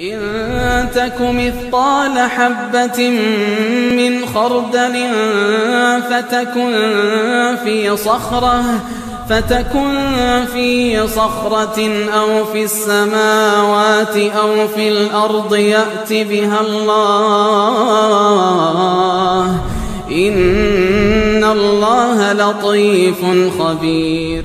إن تك مثقال حبة من خردل فتكن في صخرة فتكن في صخرة أو في السماوات أو في الأرض يأت بها الله إن الله لطيف خبير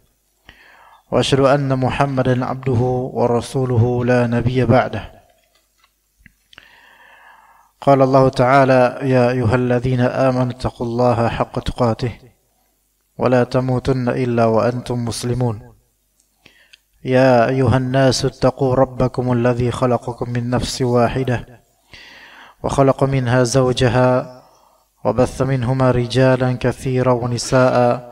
وأشهد أن محمدا عبده ورسوله لا نبي بعده قال الله تعالى يا أيها الذين آمنوا اتقوا الله حق تقاته ولا تموتن إلا وأنتم مسلمون يا أيها الناس اتقوا ربكم الذي خلقكم من نفس واحدة وخلق منها زوجها وبث منهما رجالا كثيرا ونساء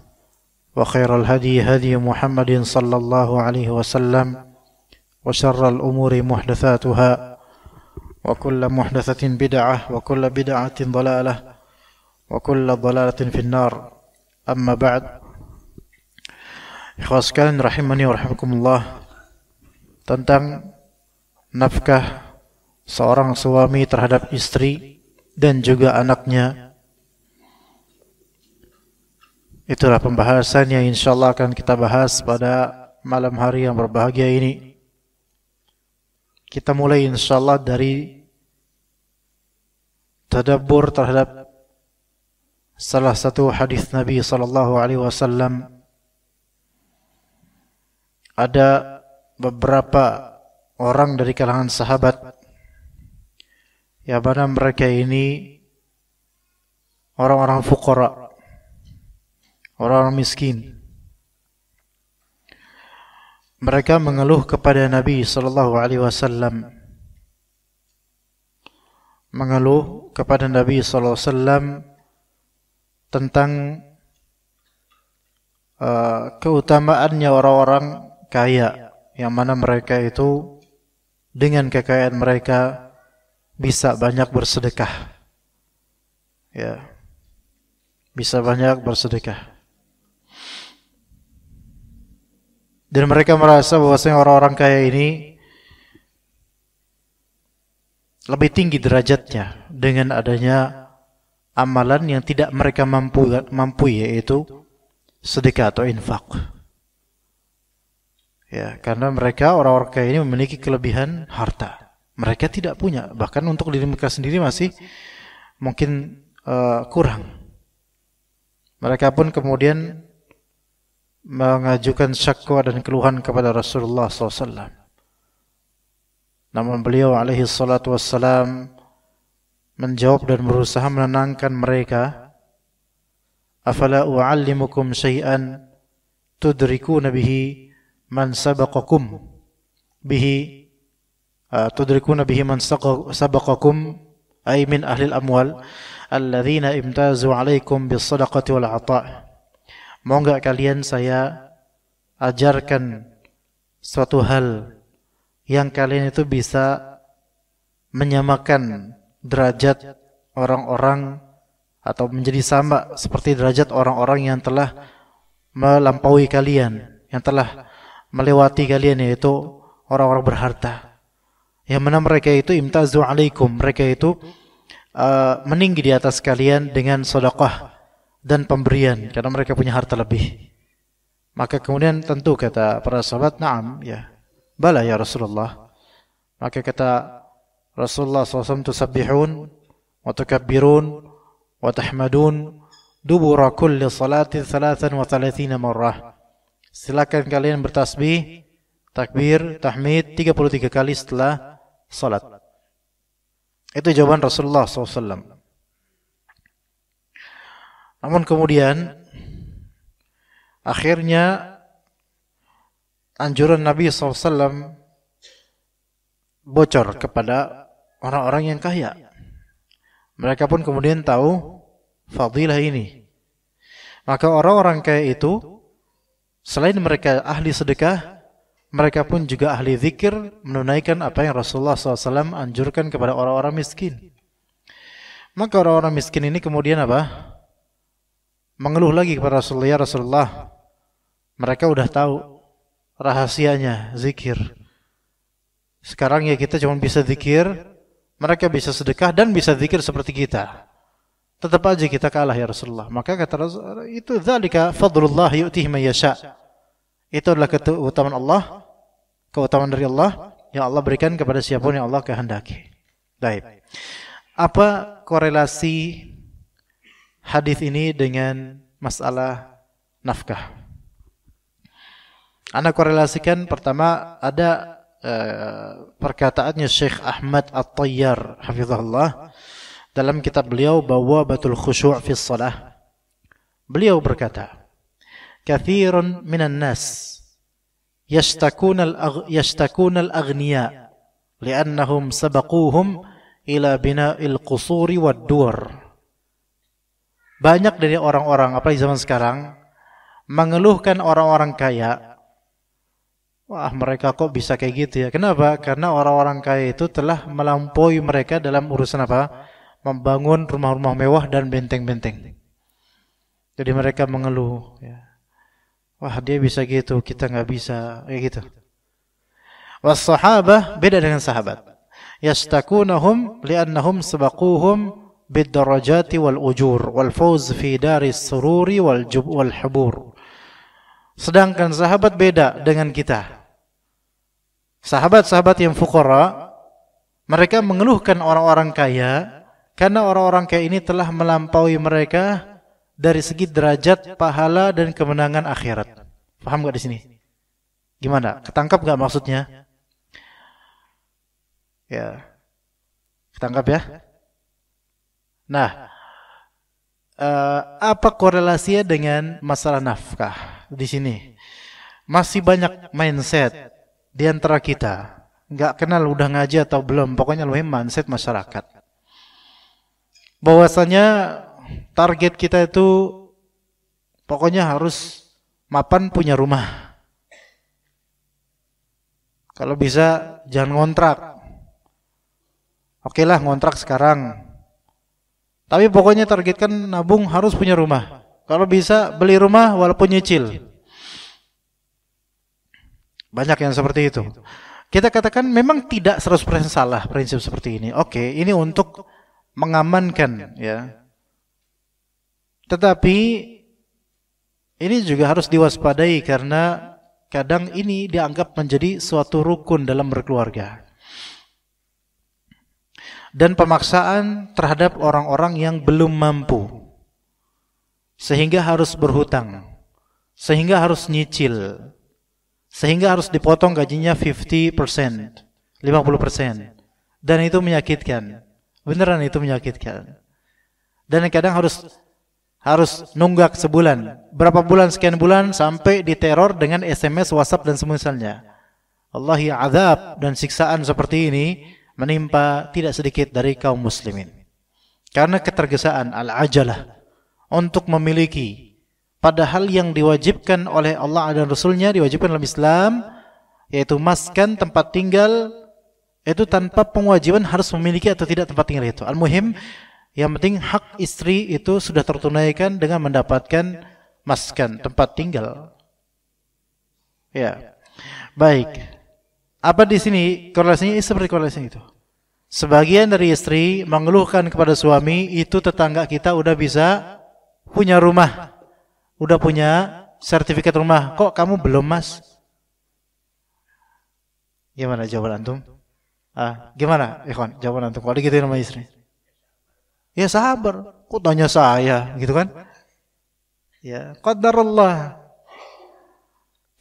وخير الهدي هدي محمد صلى الله عليه وسلم وشر الأمور محدثاتها وكل محدثة بدعة وكل بدعة ضلالة وكل ضلالة في النار أما بعد إخوة sekalian رحمني ورحمكم الله tentang nafkah seorang suami terhadap istri dan juga anaknya Itulah pembahasannya insyaallah akan kita bahas pada malam hari yang berbahagia ini. Kita mulai insyaallah dari tadabbur terhadap salah satu hadis Nabi sallallahu alaihi wasallam. Ada beberapa orang dari kalangan sahabat yang mana mereka ini orang-orang fukara orang-orang miskin. Mereka mengeluh kepada Nabi sallallahu alaihi wasallam. Mengeluh kepada Nabi sallallahu alaihi wasallam tentang uh, keutamaannya orang-orang kaya yang mana mereka itu dengan kekayaan mereka bisa banyak bersedekah. Ya. Bisa banyak bersedekah. dan mereka merasa bahwasanya orang-orang kaya ini lebih tinggi derajatnya dengan adanya amalan yang tidak mereka mampu mampu yaitu sedekah atau infak. Ya, karena mereka orang-orang kaya ini memiliki kelebihan harta. Mereka tidak punya, bahkan untuk diri mereka sendiri masih mungkin uh, kurang. Mereka pun kemudian mengajukan syakwa dan keluhan kepada Rasulullah SAW. Namun beliau alaihi salatu wassalam menjawab dan berusaha menenangkan mereka. Afala u'allimukum syai'an tudriku nabihi man sabakakum bihi tudriku nabihi man sabakakum ay min ahli al-amwal alladhina imtazu alaikum bis sadaqati wal ata'ah. Mau nggak kalian saya ajarkan suatu hal yang kalian itu bisa menyamakan derajat orang-orang atau menjadi sama seperti derajat orang-orang yang telah melampaui kalian, yang telah melewati kalian yaitu orang-orang berharta. Yang mana mereka itu imtazu alaikum, mereka itu uh, meninggi di atas kalian dengan sedekah dan pemberian karena mereka punya harta lebih. Maka kemudian tentu kata para sahabat, "Na'am, ya. Bala ya Rasulullah." Maka kata Rasulullah SAW tusabbihun wa tukabbirun wa tahmadun dubura kulli salatin thalathan wa thalathina marrah. Silakan kalian bertasbih, takbir, tahmid 33 kali setelah salat. Itu jawaban Rasulullah SAW. Namun kemudian akhirnya anjuran Nabi SAW bocor kepada orang-orang yang kaya. Mereka pun kemudian tahu fadilah ini. Maka orang-orang kaya itu selain mereka ahli sedekah, mereka pun juga ahli zikir menunaikan apa yang Rasulullah SAW anjurkan kepada orang-orang miskin. Maka orang-orang miskin ini kemudian apa? mengeluh lagi kepada Rasulullah, ya Rasulullah, mereka udah tahu rahasianya zikir. Sekarang ya kita cuma bisa zikir, mereka bisa sedekah dan bisa zikir seperti kita. Tetap aja kita kalah ya Rasulullah. Maka kata Rasulullah, itu dzalika fadlullah yu'tihi man yasha. Itu adalah keutamaan Allah, keutamaan dari Allah yang Allah berikan kepada siapapun yang Allah kehendaki. Baik. Apa korelasi hadis ini dengan masalah nafkah. Anda korelasikan pertama ada uh, perkataannya Syekh Ahmad At-Tayyar hafizahullah dalam kitab beliau bahwa batul khusyu' fi shalah. Beliau berkata, "Katsirun minan nas yashtakuna al yashtakuna al-aghniya li'annahum sabaquhum ila bina'il qusuri wad banyak dari orang-orang, apalagi zaman sekarang, mengeluhkan orang-orang kaya. Wah, mereka kok bisa kayak gitu ya? Kenapa? Karena orang-orang kaya itu telah melampaui mereka dalam urusan apa? Membangun rumah-rumah mewah dan benteng-benteng. Jadi mereka mengeluh. Ya. Wah, dia bisa gitu, kita nggak bisa, kayak gitu. Was sahabat beda dengan sahabat. Yastakunahum li'annahum sabaquhum بالدرجات والأجور والفوز في دار السرور wal والحبور sedangkan sahabat beda dengan kita sahabat-sahabat yang fukara mereka mengeluhkan orang-orang kaya karena orang-orang kaya ini telah melampaui mereka dari segi derajat pahala dan kemenangan akhirat paham gak di sini gimana ketangkap gak maksudnya ya ketangkap ya Nah, uh, apa korelasinya dengan masalah nafkah di sini? Masih banyak mindset di antara kita. Nggak kenal udah ngaji atau belum, pokoknya lebih mindset masyarakat. Bahwasanya target kita itu pokoknya harus mapan punya rumah. Kalau bisa jangan ngontrak. Oke lah ngontrak sekarang tapi pokoknya targetkan nabung harus punya rumah. Kalau bisa beli rumah walaupun nyicil. Banyak yang seperti itu. Kita katakan memang tidak 100% salah prinsip seperti ini. Oke, okay, ini untuk mengamankan ya. Tetapi ini juga harus diwaspadai karena kadang ini dianggap menjadi suatu rukun dalam berkeluarga dan pemaksaan terhadap orang-orang yang belum mampu sehingga harus berhutang sehingga harus nyicil sehingga harus dipotong gajinya 50%, 50%. Dan itu menyakitkan. Beneran itu menyakitkan. Dan kadang harus harus nunggak sebulan, berapa bulan sekian bulan sampai diteror dengan SMS, WhatsApp dan semisalnya. Allah ya azab dan siksaan seperti ini menimpa tidak sedikit dari kaum muslimin. Karena ketergesaan al-ajalah untuk memiliki padahal yang diwajibkan oleh Allah dan Rasulnya diwajibkan dalam Islam yaitu maskan tempat tinggal itu tanpa pengwajiban harus memiliki atau tidak tempat tinggal itu. Al-muhim yang penting hak istri itu sudah tertunaikan dengan mendapatkan maskan tempat tinggal. Ya. Baik. Apa di sini korelasinya seperti korelasi itu? Sebagian dari istri mengeluhkan kepada suami itu tetangga kita udah bisa punya rumah, udah punya sertifikat rumah. Kok kamu belum, Mas? Gimana jawaban antum? Ah, gimana, Ikhwan? Jawaban antum kalau gitu nama istri. Ya sabar, kok tanya saya, gitu kan? Ya, qadarullah.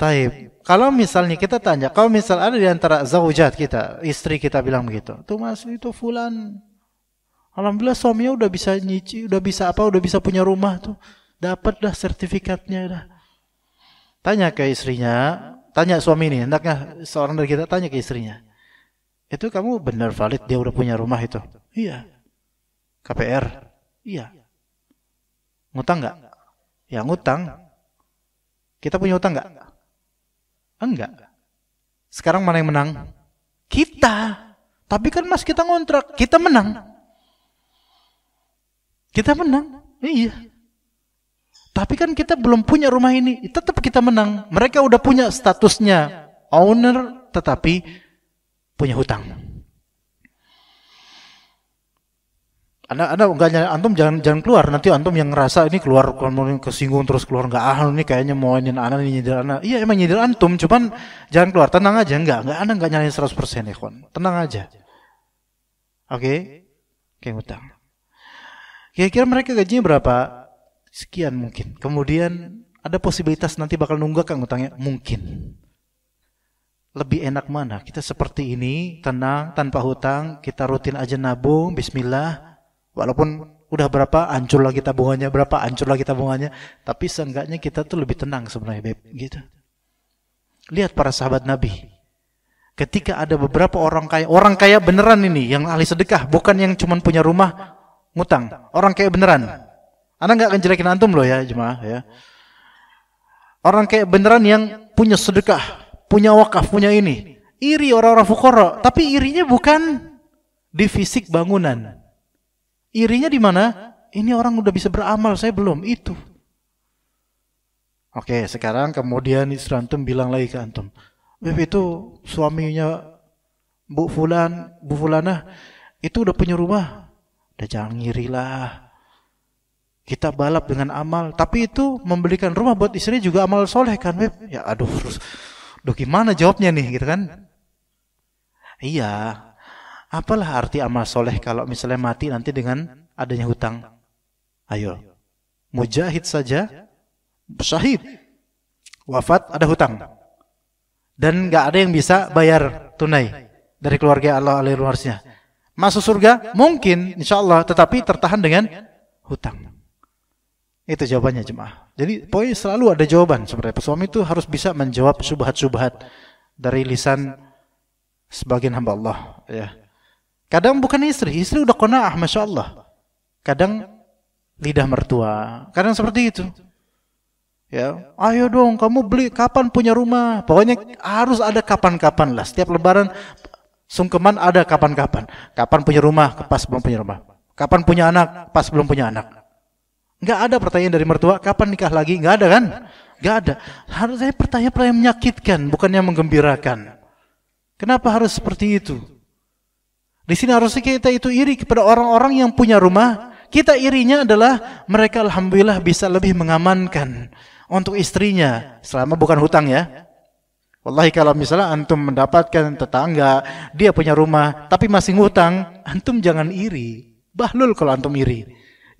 Taib. Kalau misalnya kita tanya, kalau misal ada di antara zaujat kita, istri kita bilang begitu, tuh mas itu fulan, alhamdulillah suaminya udah bisa nyici, udah bisa apa, udah bisa punya rumah tuh, dapat dah sertifikatnya dah. Tanya ke istrinya, tanya suami ini, hendaknya seorang dari kita tanya ke istrinya, itu kamu benar valid dia udah punya rumah itu? Iya. KPR? Iya. Ngutang nggak? Ya ngutang. Kita punya utang nggak? Enggak. Sekarang mana yang menang? Kita. Tapi kan mas kita ngontrak, kita menang. Kita menang. Iya. Tapi kan kita belum punya rumah ini, tetap kita menang. Mereka udah punya statusnya owner tetapi punya hutang. Anda, anda nyari antum jangan jangan keluar nanti antum yang ngerasa ini keluar kalau kesinggung terus keluar nggak ah ini kayaknya mau ini anak ini nyindir anak iya emang nyindir antum cuman jangan keluar tenang aja enggak enggak anda enggak nyari seratus persen ya kawan tenang aja oke okay? kayak utang kira-kira mereka gajinya berapa sekian mungkin kemudian ada posibilitas nanti bakal nunggak kan utangnya mungkin lebih enak mana kita seperti ini tenang tanpa hutang kita rutin aja nabung Bismillah Walaupun udah berapa hancur lagi tabungannya, berapa hancur lagi tabungannya, tapi seenggaknya kita tuh lebih tenang sebenarnya, Beb, gitu. Lihat para sahabat Nabi. Ketika ada beberapa orang kaya, orang kaya beneran ini yang ahli sedekah, bukan yang cuma punya rumah ngutang. Orang kaya beneran. Anda nggak akan jelekin antum loh ya, jemaah ya. Orang kaya beneran yang punya sedekah, punya wakaf, punya ini. Iri orang-orang fukara, tapi irinya bukan di fisik bangunan Irinya di mana? Ini orang udah bisa beramal, saya belum. Itu. Oke, sekarang kemudian istri antum bilang lagi ke antum, Beb itu suaminya Bu Fulan, Bu Fulana, itu udah punya rumah. Udah jangan lah. Kita balap dengan amal. Tapi itu membelikan rumah buat istri juga amal soleh kan, Beb? Ya aduh, aduh gimana jawabnya nih gitu kan? Iya, Apalah arti amal soleh kalau misalnya mati nanti dengan adanya hutang? Ayo, mujahid saja, syahid, wafat ada hutang. Dan nggak ada yang bisa bayar tunai dari keluarga Allah alaihi Masuk surga mungkin insya Allah tetapi tertahan dengan hutang. Itu jawabannya jemaah. Jadi poin selalu ada jawaban sebenarnya. Suami itu harus bisa menjawab subhat-subhat dari lisan sebagian hamba Allah ya. Kadang bukan istri, istri udah kona'ah, Masya Allah. Kadang lidah mertua, kadang seperti itu. Ya, ayo dong kamu beli kapan punya rumah. Pokoknya harus ada kapan-kapan lah. Setiap lebaran sungkeman ada kapan-kapan. Kapan punya rumah, pas belum punya rumah. Kapan punya anak, pas belum punya anak. nggak ada pertanyaan dari mertua, kapan nikah lagi? nggak ada kan? nggak ada. harusnya pertanyaan-pertanyaan menyakitkan, bukannya menggembirakan. Kenapa harus seperti itu? Di sini harusnya kita itu iri kepada orang-orang yang punya rumah. Kita irinya adalah mereka alhamdulillah bisa lebih mengamankan untuk istrinya selama bukan hutang ya. Wallahi kalau misalnya antum mendapatkan tetangga, dia punya rumah tapi masih ngutang, antum jangan iri. Bahlul kalau antum iri.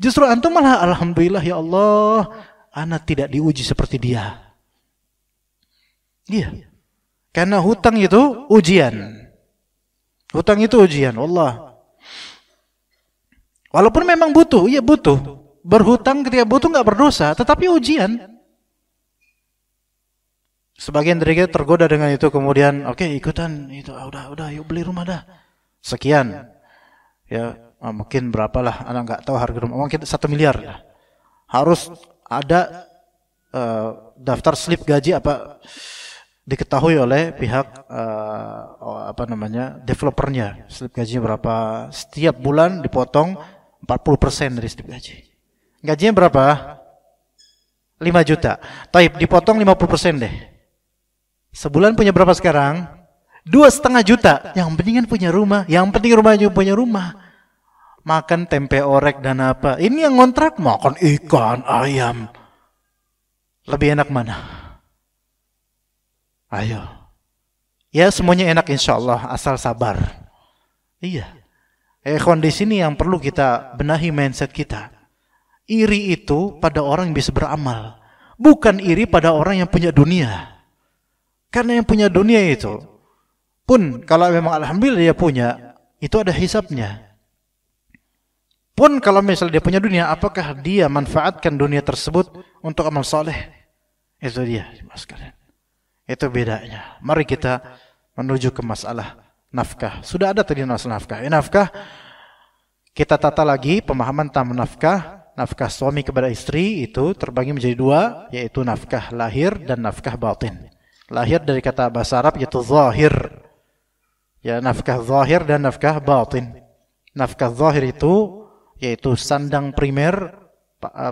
Justru antum malah alhamdulillah ya Allah, anak tidak diuji seperti dia. Iya. Karena hutang itu ujian. Hutang itu ujian, Allah. Walaupun memang butuh, iya butuh. Berhutang ketika butuh nggak berdosa, tetapi ujian. Sebagian dari kita tergoda dengan itu kemudian, oke okay, ikutan itu, ah, udah udah yuk beli rumah dah. Sekian. Ya, ah, mungkin berapalah, anak nggak tahu harga rumah, mungkin satu miliar lah. Harus ada uh, daftar slip gaji apa diketahui oleh pihak uh, apa namanya developernya slip gaji berapa setiap bulan dipotong 40% dari slip gaji gajinya berapa 5 juta taib dipotong 50% deh sebulan punya berapa sekarang dua setengah juta yang penting kan punya rumah yang penting rumah juga punya rumah makan tempe orek dan apa ini yang ngontrak makan ikan ayam lebih enak mana Ayo. Ya semuanya enak insya Allah asal sabar. Iya. Eh kondisi ini yang perlu kita benahi mindset kita. Iri itu pada orang yang bisa beramal. Bukan iri pada orang yang punya dunia. Karena yang punya dunia itu pun kalau memang alhamdulillah dia punya, itu ada hisapnya. Pun kalau misalnya dia punya dunia, apakah dia manfaatkan dunia tersebut untuk amal soleh? Itu dia, mas itu bedanya. Mari kita menuju ke masalah nafkah. Sudah ada tadi masalah nafkah. Ini nafkah kita tata lagi pemahaman tentang nafkah. Nafkah suami kepada istri itu terbagi menjadi dua, yaitu nafkah lahir dan nafkah batin. Lahir dari kata bahasa Arab yaitu zahir. Ya, nafkah zahir dan nafkah batin. Nafkah zahir itu yaitu sandang primer,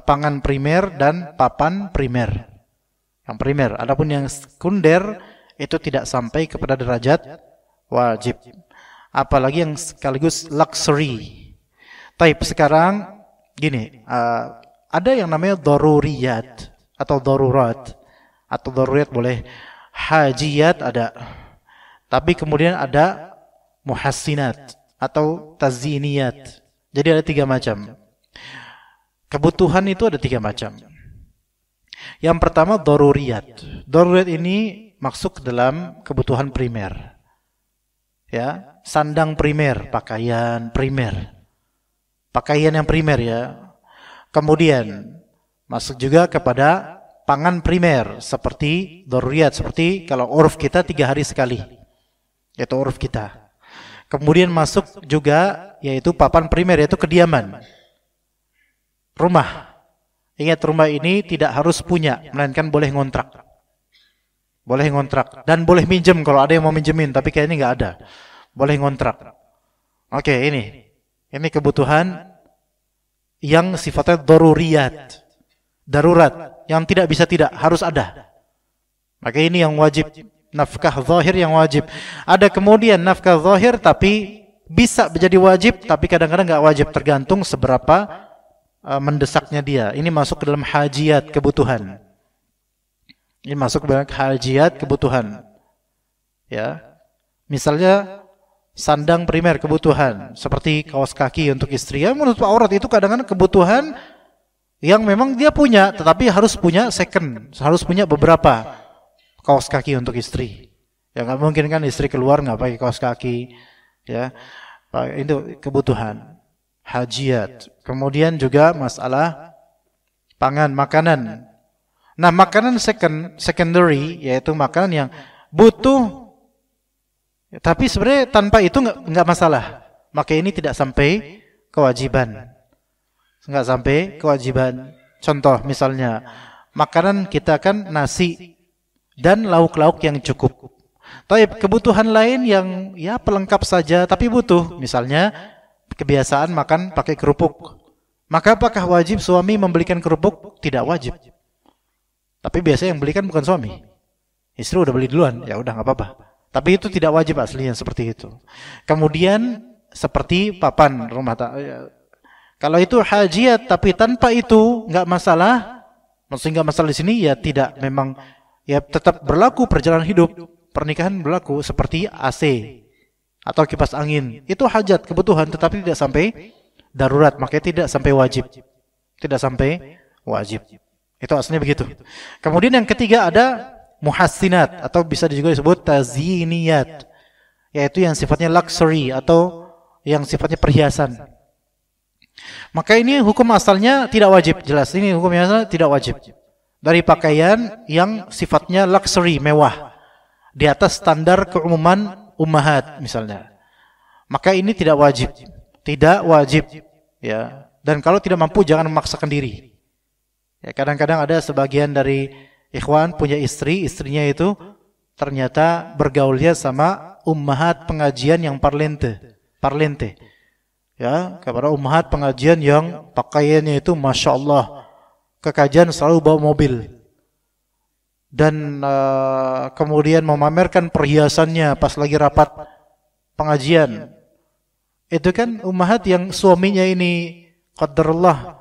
pangan primer dan papan primer yang primer. Adapun yang sekunder itu tidak sampai kepada derajat wajib. Apalagi yang sekaligus luxury. Tapi sekarang gini, uh, ada yang namanya doruriyat atau dorurat atau darurat boleh hajiyat ada. Tapi kemudian ada muhasinat atau taziniyat. Jadi ada tiga macam. Kebutuhan itu ada tiga macam. Yang pertama doruriat. Doruriat ini masuk dalam kebutuhan primer. Ya, sandang primer, pakaian primer. Pakaian yang primer ya. Kemudian masuk juga kepada pangan primer seperti doruriat, seperti kalau uruf kita tiga hari sekali yaitu uruf kita kemudian masuk juga yaitu papan primer yaitu kediaman rumah Ingat rumah ini tidak harus punya, melainkan boleh ngontrak. Boleh ngontrak dan boleh minjem kalau ada yang mau minjemin, tapi kayaknya nggak ada. Boleh ngontrak. Oke, ini. Ini kebutuhan yang sifatnya daruriyat. Darurat yang tidak bisa tidak harus ada. Maka ini yang wajib nafkah zahir yang wajib. Ada kemudian nafkah zahir tapi bisa menjadi wajib tapi kadang-kadang nggak -kadang wajib tergantung seberapa uh, mendesaknya dia. Ini masuk ke dalam hajiat kebutuhan. Ini masuk ke dalam hajiat kebutuhan. Ya. Misalnya sandang primer kebutuhan seperti kaos kaki untuk istri ya menurut pak Orat itu kadang-kadang kebutuhan yang memang dia punya tetapi harus punya second harus punya beberapa kaos kaki untuk istri ya nggak mungkin kan istri keluar nggak pakai kaos kaki ya itu kebutuhan Hajiat, Kemudian juga masalah pangan, makanan. Nah, makanan second, secondary yaitu makanan yang butuh tapi sebenarnya tanpa itu nggak masalah. Maka ini tidak sampai kewajiban. Nggak sampai kewajiban. Contoh misalnya, makanan kita kan nasi dan lauk-lauk yang cukup. Tapi kebutuhan lain yang ya pelengkap saja tapi butuh. Misalnya kebiasaan makan pakai kerupuk. Maka apakah wajib suami membelikan kerupuk? Tidak wajib. Tapi biasanya yang belikan bukan suami. Istri udah beli duluan, ya udah nggak apa-apa. Tapi itu tidak wajib aslinya seperti itu. Kemudian seperti papan rumah tak. Ya. Kalau itu hajiat tapi tanpa itu nggak masalah, maksudnya nggak masalah di sini ya tidak memang ya tetap berlaku perjalanan hidup pernikahan berlaku seperti AC atau kipas angin. Itu hajat, kebutuhan, tetapi tidak sampai darurat, makanya tidak sampai wajib. Tidak sampai wajib. Itu aslinya begitu. Kemudian yang ketiga ada muhasinat atau bisa juga disebut taziniyat, yaitu yang sifatnya luxury atau yang sifatnya perhiasan. Maka ini hukum asalnya tidak wajib, jelas ini hukum asalnya tidak wajib. Dari pakaian yang sifatnya luxury, mewah, di atas standar keumuman ummahat misalnya. Maka ini tidak wajib. Tidak wajib ya. Dan kalau tidak mampu jangan memaksakan diri. Ya, kadang-kadang ada sebagian dari ikhwan punya istri, istrinya itu ternyata bergaulnya sama ummahat pengajian yang parlente, parlente. Ya, kepada ummahat pengajian yang pakaiannya itu masya Allah kekajian selalu bawa mobil dan uh, kemudian memamerkan perhiasannya pas lagi rapat pengajian. Itu kan umahat yang suaminya ini qadarullah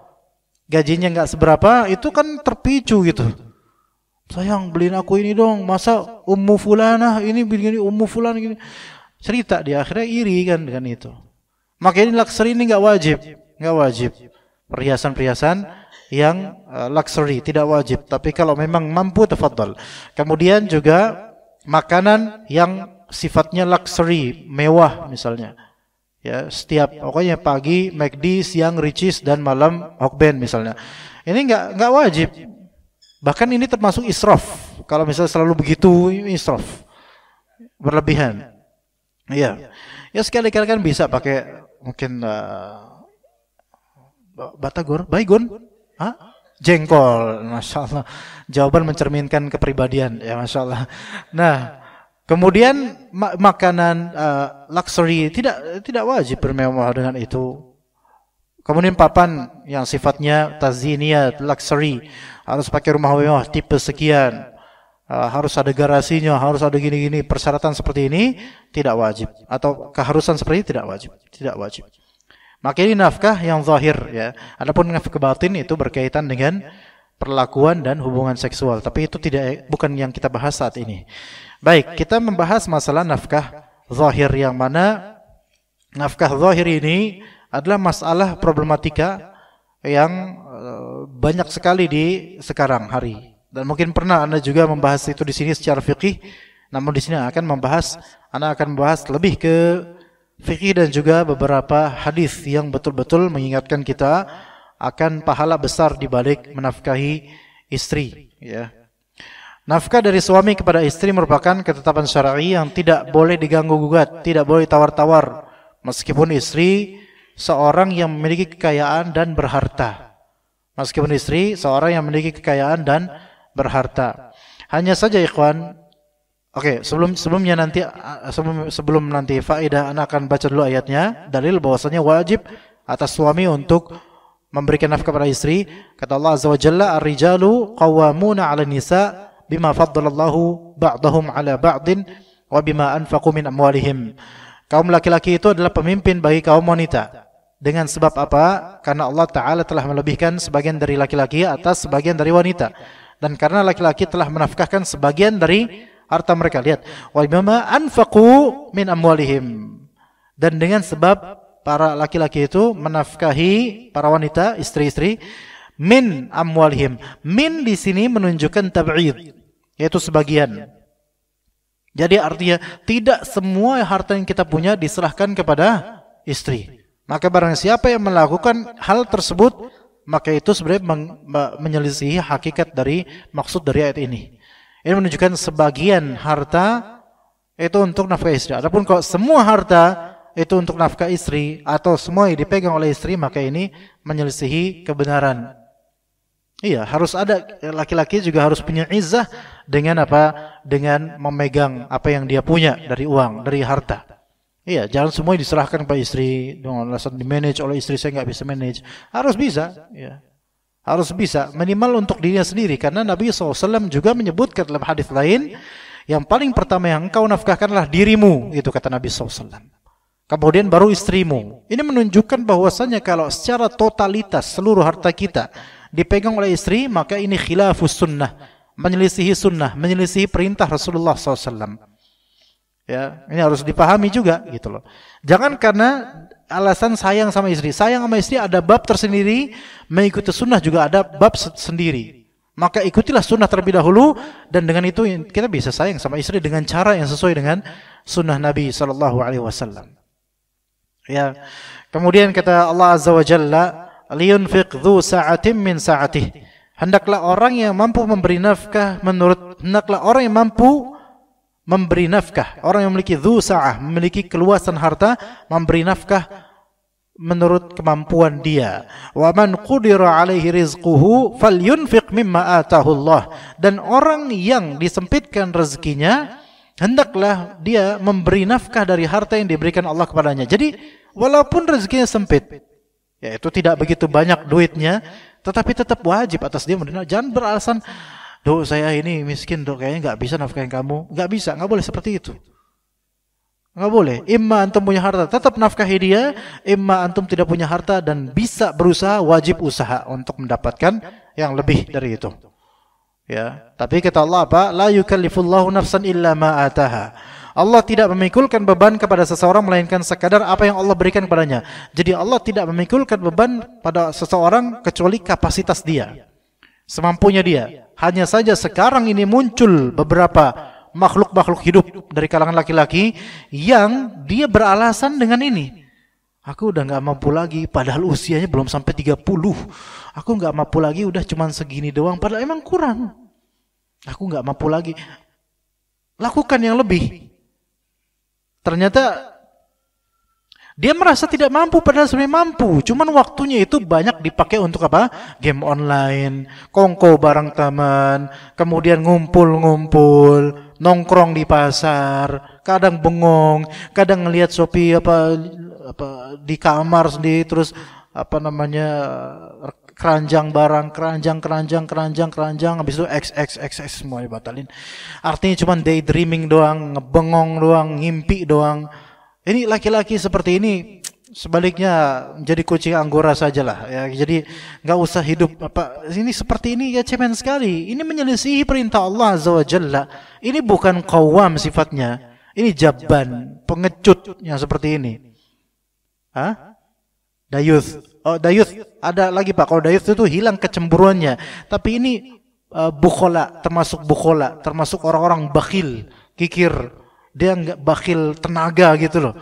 gajinya nggak seberapa, itu kan terpicu gitu. Sayang, beliin aku ini dong. Masa ummu fulanah ini begini ummu fulan gini. Cerita di akhirnya iri kan dengan itu. Makanya laksri ini nggak wajib, nggak wajib. Perhiasan-perhiasan yang eh, luxury, tidak wajib. Tapi kalau memang mampu tafadhol. Kemudian juga makanan yang sifatnya luxury, mewah misalnya. Ya, setiap pokoknya pagi McD, siang Ricis dan malam Hokben misalnya. Ini nggak nggak wajib. Bahkan ini termasuk israf. Kalau misalnya selalu begitu israf. Berlebihan. Iya. Ya sekali-kali kan bisa pakai mungkin uh, Batagor, Baygon. Hah? Jengkol, masya Allah. Jawaban mencerminkan kepribadian, ya masya Allah. Nah, kemudian ma makanan uh, luxury tidak tidak wajib bermewah dengan itu. Kemudian papan yang sifatnya tazinia, luxury, harus pakai rumah mewah tipe sekian, uh, harus ada garasinya, harus ada gini-gini persyaratan seperti ini tidak wajib atau keharusan seperti ini tidak wajib, tidak wajib. Maka ini nafkah yang zahir ya. Adapun nafkah batin itu berkaitan dengan perlakuan dan hubungan seksual, tapi itu tidak bukan yang kita bahas saat ini. Baik, kita membahas masalah nafkah zahir yang mana nafkah zahir ini adalah masalah problematika yang eh, banyak sekali di sekarang hari dan mungkin pernah Anda juga membahas itu di sini secara fikih namun di sini akan membahas Anda akan membahas lebih ke fikih dan juga beberapa hadis yang betul-betul mengingatkan kita akan pahala besar di balik menafkahi istri ya. Nafkah dari suami kepada istri merupakan ketetapan syar'i yang tidak boleh diganggu gugat, tidak boleh tawar-tawar meskipun istri seorang yang memiliki kekayaan dan berharta. Meskipun istri seorang yang memiliki kekayaan dan berharta. Hanya saja ikhwan Oke, okay, sebelum sebelumnya nanti eh, sebelum sebelum nanti faedah anak akan baca dulu ayatnya dalil bahwasanya wajib atas suami untuk memberikan nafkah kepada istri. Kata Allah Azza wa Jalla, "Ar-rijalu qawwamuna 'ala nisa bima faddalallahu ba'dahum 'ala ba'din wa bima anfaqu min amwalihim." Kaum laki-laki itu adalah pemimpin bagi kaum wanita. Dengan sebab apa? Karena Allah Ta'ala telah melebihkan sebagian dari laki-laki atas sebagian dari wanita. Dan karena laki-laki telah menafkahkan sebagian dari harta mereka. Lihat, wa anfaqu min amwalihim. Dan dengan sebab para laki-laki itu menafkahi para wanita, istri-istri min amwalihim. Min di sini menunjukkan tab'id, yaitu sebagian. Jadi artinya tidak semua harta yang kita punya diserahkan kepada istri. Maka barang siapa yang melakukan hal tersebut, maka itu sebenarnya menyelisihi hakikat dari maksud dari ayat ini. Ini menunjukkan sebagian harta itu untuk nafkah istri. Adapun kalau semua harta itu untuk nafkah istri atau semua yang dipegang oleh istri maka ini menyelisihi kebenaran. Iya, harus ada laki-laki juga harus punya izah dengan apa? Dengan memegang apa yang dia punya dari uang, dari harta. Iya, jangan semuanya diserahkan pada istri dengan alasan manage oleh istri saya nggak bisa manage. Harus bisa, ya harus bisa minimal untuk dirinya sendiri karena Nabi SAW juga menyebutkan dalam hadis lain yang paling pertama yang engkau nafkahkanlah dirimu itu kata Nabi SAW kemudian baru istrimu ini menunjukkan bahwasanya kalau secara totalitas seluruh harta kita dipegang oleh istri maka ini khilafus sunnah menyelisihi sunnah menyelisihi perintah Rasulullah SAW ya ini harus dipahami juga gitu loh jangan karena alasan sayang sama istri. Sayang sama istri ada bab tersendiri, mengikuti sunnah juga ada bab sendiri. Maka ikutilah sunnah terlebih dahulu dan dengan itu kita bisa sayang sama istri dengan cara yang sesuai dengan sunnah Nabi Shallallahu Alaihi Wasallam. Ya, kemudian kata Allah Azza wa Jalla, liyunfiq dhu sa'atim min sa'atih. Hendaklah orang yang mampu memberi nafkah menurut hendaklah orang yang mampu memberi nafkah. Orang yang memiliki dhu sa'ah, memiliki keluasan harta, memberi nafkah menurut kemampuan dia. Wa man qudira alaihi rizquhu falyunfiq mimma atahu Allah. Dan orang yang disempitkan rezekinya, hendaklah dia memberi nafkah dari harta yang diberikan Allah kepadanya. Jadi, walaupun rezekinya sempit, yaitu tidak begitu banyak duitnya, tetapi tetap wajib atas dia Jangan beralasan Tuh saya ini miskin tuh kayaknya nggak bisa nafkahin kamu. Nggak bisa, nggak boleh seperti itu. Nggak boleh. Imma antum punya harta, tetap nafkahi dia. Imma antum tidak punya harta dan bisa berusaha, wajib usaha untuk mendapatkan yang lebih dari itu. Ya, tapi kata Allah apa? La yukallifullahu nafsan illa ma ataha. Allah tidak memikulkan beban kepada seseorang melainkan sekadar apa yang Allah berikan kepadanya. Jadi Allah tidak memikulkan beban pada seseorang kecuali kapasitas dia, semampunya dia. Hanya saja sekarang ini muncul beberapa makhluk-makhluk hidup dari kalangan laki-laki yang dia beralasan dengan ini. Aku udah nggak mampu lagi, padahal usianya belum sampai 30. Aku nggak mampu lagi, udah cuman segini doang, padahal emang kurang. Aku nggak mampu lagi. Lakukan yang lebih. Ternyata dia merasa tidak mampu padahal sebenarnya mampu. Cuman waktunya itu banyak dipakai untuk apa? Game online, kongko bareng teman, kemudian ngumpul-ngumpul, nongkrong di pasar, kadang bengong, kadang ngelihat Shopee apa apa di kamar sendiri terus apa namanya keranjang barang keranjang keranjang keranjang keranjang habis itu x x x x semua dibatalin artinya cuma daydreaming doang ngebengong doang ngimpi doang ini laki-laki seperti ini sebaliknya jadi kucing anggora sajalah ya. Jadi nggak usah hidup apa ini seperti ini ya cemen sekali. Ini menyelisihi perintah Allah Azza wa Jalla. Ini bukan qawam sifatnya. Ini jaban, pengecut yang seperti ini. Hah? Dayuth. Oh, dayuth. Ada lagi Pak. Kalau dayuth itu hilang kecemburuannya. Tapi ini uh, eh, bukola, termasuk bukola, termasuk orang-orang bakhil kikir dia nggak bakil tenaga gitu loh.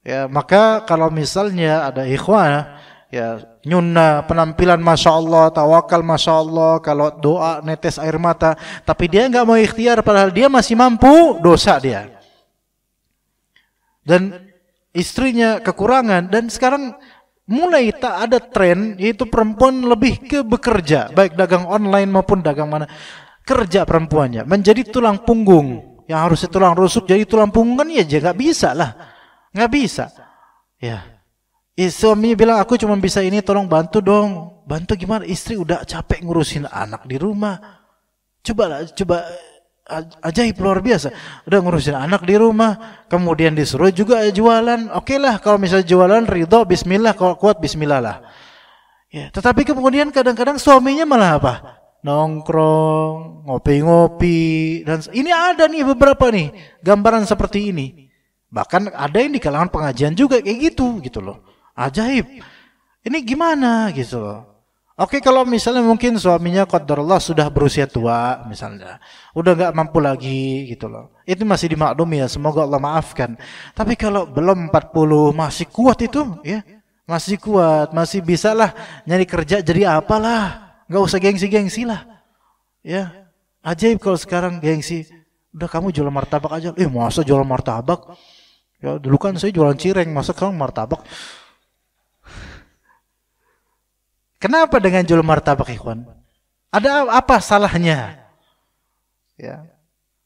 Ya, maka kalau misalnya ada ikhwan ya nyunna penampilan masya Allah tawakal masya Allah kalau doa netes air mata tapi dia nggak mau ikhtiar padahal dia masih mampu dosa dia dan istrinya kekurangan dan sekarang mulai tak ada tren yaitu perempuan lebih ke bekerja baik dagang online maupun dagang mana kerja perempuannya menjadi tulang punggung yang harusnya tulang rusuk jadi tulang punggung kan ya nggak bisa lah nggak bisa ya suaminya bilang aku cuma bisa ini tolong bantu dong bantu gimana istri udah capek ngurusin anak di rumah coba lah coba eh, ajaib luar biasa udah ngurusin anak di rumah kemudian disuruh juga jualan oke okay lah kalau misalnya jualan ridho bismillah kalau kuat bismillah lah ya tetapi kemudian kadang-kadang suaminya malah apa nongkrong, ngopi-ngopi dan ini ada nih beberapa nih gambaran seperti ini. Bahkan ada yang di kalangan pengajian juga kayak gitu gitu loh. Ajaib. Ini gimana gitu loh. Oke kalau misalnya mungkin suaminya qadarullah sudah berusia tua misalnya. Udah gak mampu lagi gitu loh. Itu masih dimaklumi ya, semoga Allah maafkan. Tapi kalau belum 40 masih kuat itu ya. Masih kuat, masih bisalah nyari kerja jadi apalah nggak usah gengsi-gengsi lah. Ya, ajaib kalau sekarang gengsi. Udah kamu jual martabak aja. Eh masa jual martabak? Ya dulu kan saya jualan cireng, masa sekarang martabak? Kenapa dengan jual martabak ikhwan? Ada apa salahnya? Ya.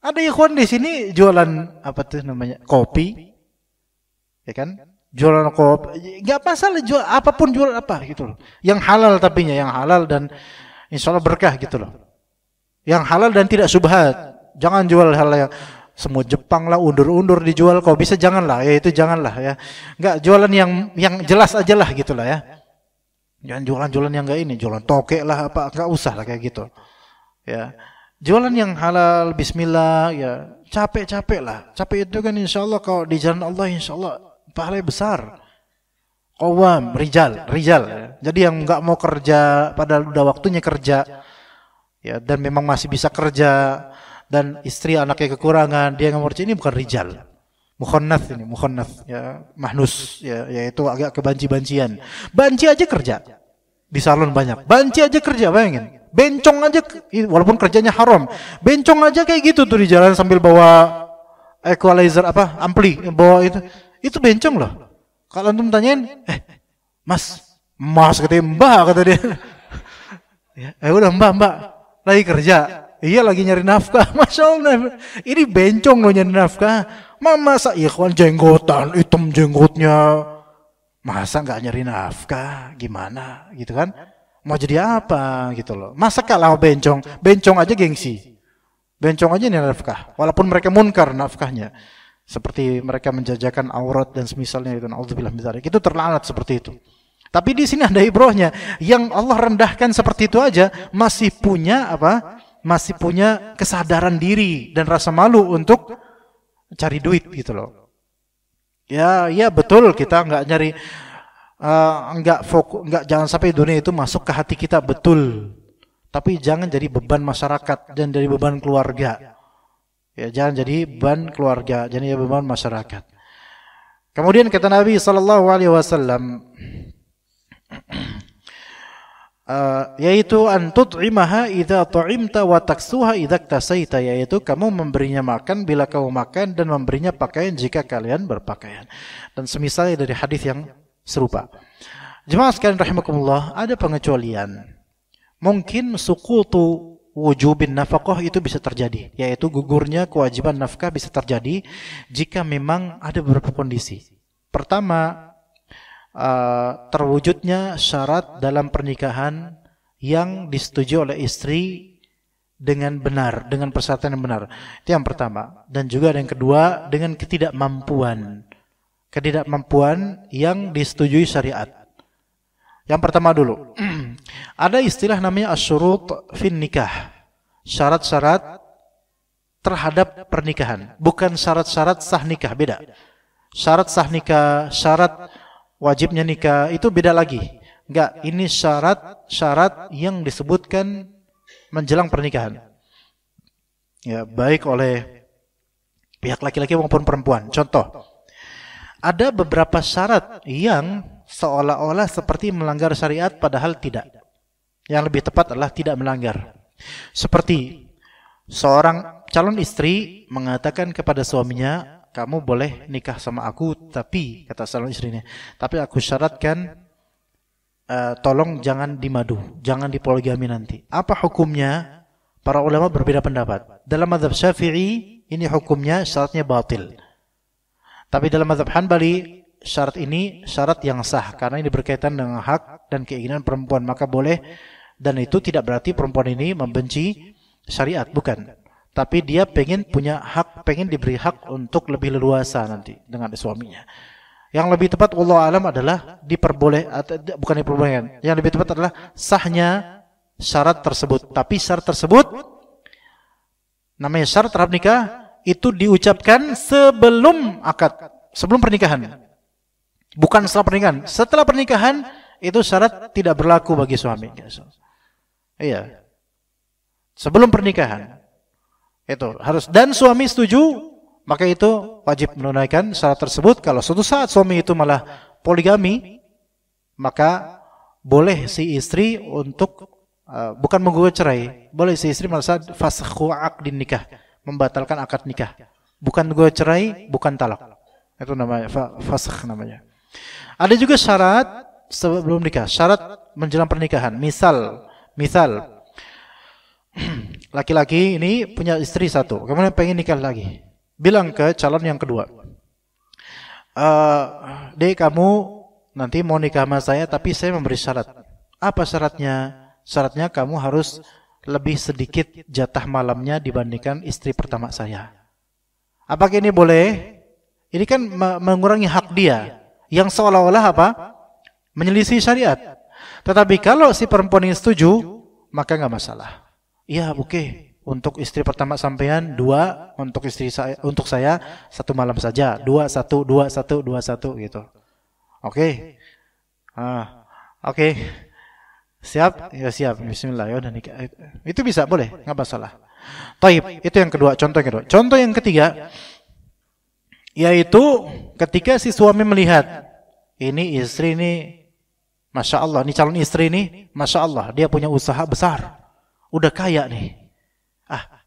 Ada ikhwan di sini jualan apa tuh namanya? Kopi. Ya kan? jualan kopi nggak masalah jual apapun jual apa gitu loh yang halal tapinya yang halal dan insya Allah berkah gitu loh yang halal dan tidak subhat jangan jual hal yang semua Jepang lah undur-undur dijual kok bisa janganlah ya itu janganlah ya nggak jualan yang yang jelas aja lah gitulah ya jangan jualan-jualan yang nggak ini jualan tokek lah apa nggak usah lah kayak gitu ya jualan yang halal Bismillah ya capek-capek lah capek itu kan insya Allah kalau di jalan Allah insya Allah pahalanya besar. kawam rijal, rijal. Jadi yang nggak mau kerja padahal udah waktunya kerja ya dan memang masih bisa kerja dan istri anaknya kekurangan, dia nggak mau ini bukan rijal. Mukhannath ini, mukhannath ya, mahnus ya yaitu agak kebanci-bancian. Banci aja kerja. Di salon banyak. Banci aja kerja, bayangin. Bencong aja walaupun kerjanya haram. Bencong aja kayak gitu tuh di jalan sambil bawa equalizer apa? Ampli, bawa itu itu bencong loh. Kalau antum tanyain, eh, mas, mas kata mbak kata dia. ya, eh udah mbak mbak lagi kerja. Iya lagi nyari nafkah, masya Allah. Ini bencong loh nyari nafkah. Mama sa ikhwan iya, jenggotan, hitam jenggotnya. Masa nggak nyari nafkah? Gimana gitu kan? Mau jadi apa gitu loh. Masa kalah bencong? Bencong aja gengsi. Bencong aja nih nafkah. Walaupun mereka munkar nafkahnya seperti mereka menjajakan aurat dan semisalnya itu naudzubillah minzalik itu terlalat seperti itu tapi di sini ada ibrohnya yang Allah rendahkan seperti itu aja masih punya apa masih punya kesadaran diri dan rasa malu untuk cari duit gitu loh ya ya betul kita nggak nyari uh, fokus nggak jangan sampai dunia itu masuk ke hati kita betul tapi jangan jadi beban masyarakat dan dari beban keluarga Ya, jangan jadi beban keluarga, jangan jadi beban masyarakat. Kemudian kata Nabi sallallahu alaihi wasallam Uh, yaitu antut'imaha idza ta'imta wa taksuha idza tasaita yaitu kamu memberinya makan bila kamu makan dan memberinya pakaian jika kalian berpakaian dan semisalnya dari hadis yang serupa jemaah sekalian rahimakumullah ada pengecualian mungkin sukutu wujubin nafkah itu bisa terjadi, yaitu gugurnya kewajiban nafkah bisa terjadi jika memang ada beberapa kondisi. Pertama, eh, terwujudnya syarat dalam pernikahan yang disetujui oleh istri dengan benar, dengan persyaratan yang benar. Itu yang pertama. Dan juga yang kedua, dengan ketidakmampuan. Ketidakmampuan yang disetujui syariat. Yang pertama dulu. Ada istilah namanya asyurut fin nikah. Syarat-syarat terhadap pernikahan, bukan syarat-syarat sah nikah, beda. Syarat sah nikah, syarat wajibnya nikah itu beda lagi. Enggak, ini syarat-syarat yang disebutkan menjelang pernikahan. Ya, baik oleh pihak laki-laki maupun perempuan. Contoh, ada beberapa syarat yang seolah-olah seperti melanggar syariat padahal tidak. Yang lebih tepat adalah tidak melanggar. Seperti seorang calon istri mengatakan kepada suaminya, kamu boleh nikah sama aku, tapi kata calon istrinya, tapi aku syaratkan uh, tolong jangan dimadu, jangan dipoligami nanti. Apa hukumnya? Para ulama berbeda pendapat. Dalam mazhab Syafi'i ini hukumnya syaratnya batil. Tapi dalam mazhab Hanbali syarat ini syarat yang sah karena ini berkaitan dengan hak dan keinginan perempuan, maka boleh dan itu tidak berarti perempuan ini membenci syariat, bukan. Tapi dia pengen punya hak, pengen diberi hak untuk lebih leluasa nanti dengan suaminya. Yang lebih tepat Allah alam adalah diperboleh bukan diperbolehkan. Yang lebih tepat adalah sahnya syarat tersebut. Tapi syarat tersebut namanya syarat terhadap nikah itu diucapkan sebelum akad, sebelum pernikahan. Bukan setelah pernikahan. Setelah pernikahan itu syarat tidak berlaku bagi suami. Iya. Sebelum pernikahan. Itu harus dan suami setuju, maka itu wajib menunaikan syarat tersebut. Kalau suatu saat suami itu malah poligami, maka boleh si istri untuk uh, bukan menggugat cerai, boleh si istri merasa fasakhu di nikah, membatalkan akad nikah. Bukan gugat cerai, bukan talak. Itu namanya fasakh namanya. Ada juga syarat sebelum nikah, syarat menjelang pernikahan. Misal Misal, laki-laki ini punya istri satu, kemudian pengen nikah lagi. Bilang ke calon yang kedua, e, eh, deh kamu nanti mau nikah sama saya, tapi saya memberi syarat. Apa syaratnya? Syaratnya kamu harus lebih sedikit jatah malamnya dibandingkan istri pertama saya. Apakah ini boleh? Ini kan mengurangi hak dia yang seolah-olah apa? Menyelisih syariat. Tetapi kalau si perempuan ini setuju, maka nggak masalah. Iya, oke. Okay. Untuk istri pertama sampean dua, untuk istri saya, untuk saya satu malam saja, dua satu dua satu dua satu gitu. Oke, okay. ah, oke, okay. siap, ya siap. Bismillah, ya udah nikah. Itu bisa boleh, nggak masalah. Taib, itu yang kedua. Contoh yang kedua. Contoh yang ketiga, yaitu ketika si suami melihat ini istri ini Masya Allah, ini calon istri ini, Masya Allah, dia punya usaha besar. Udah kaya nih. Ah,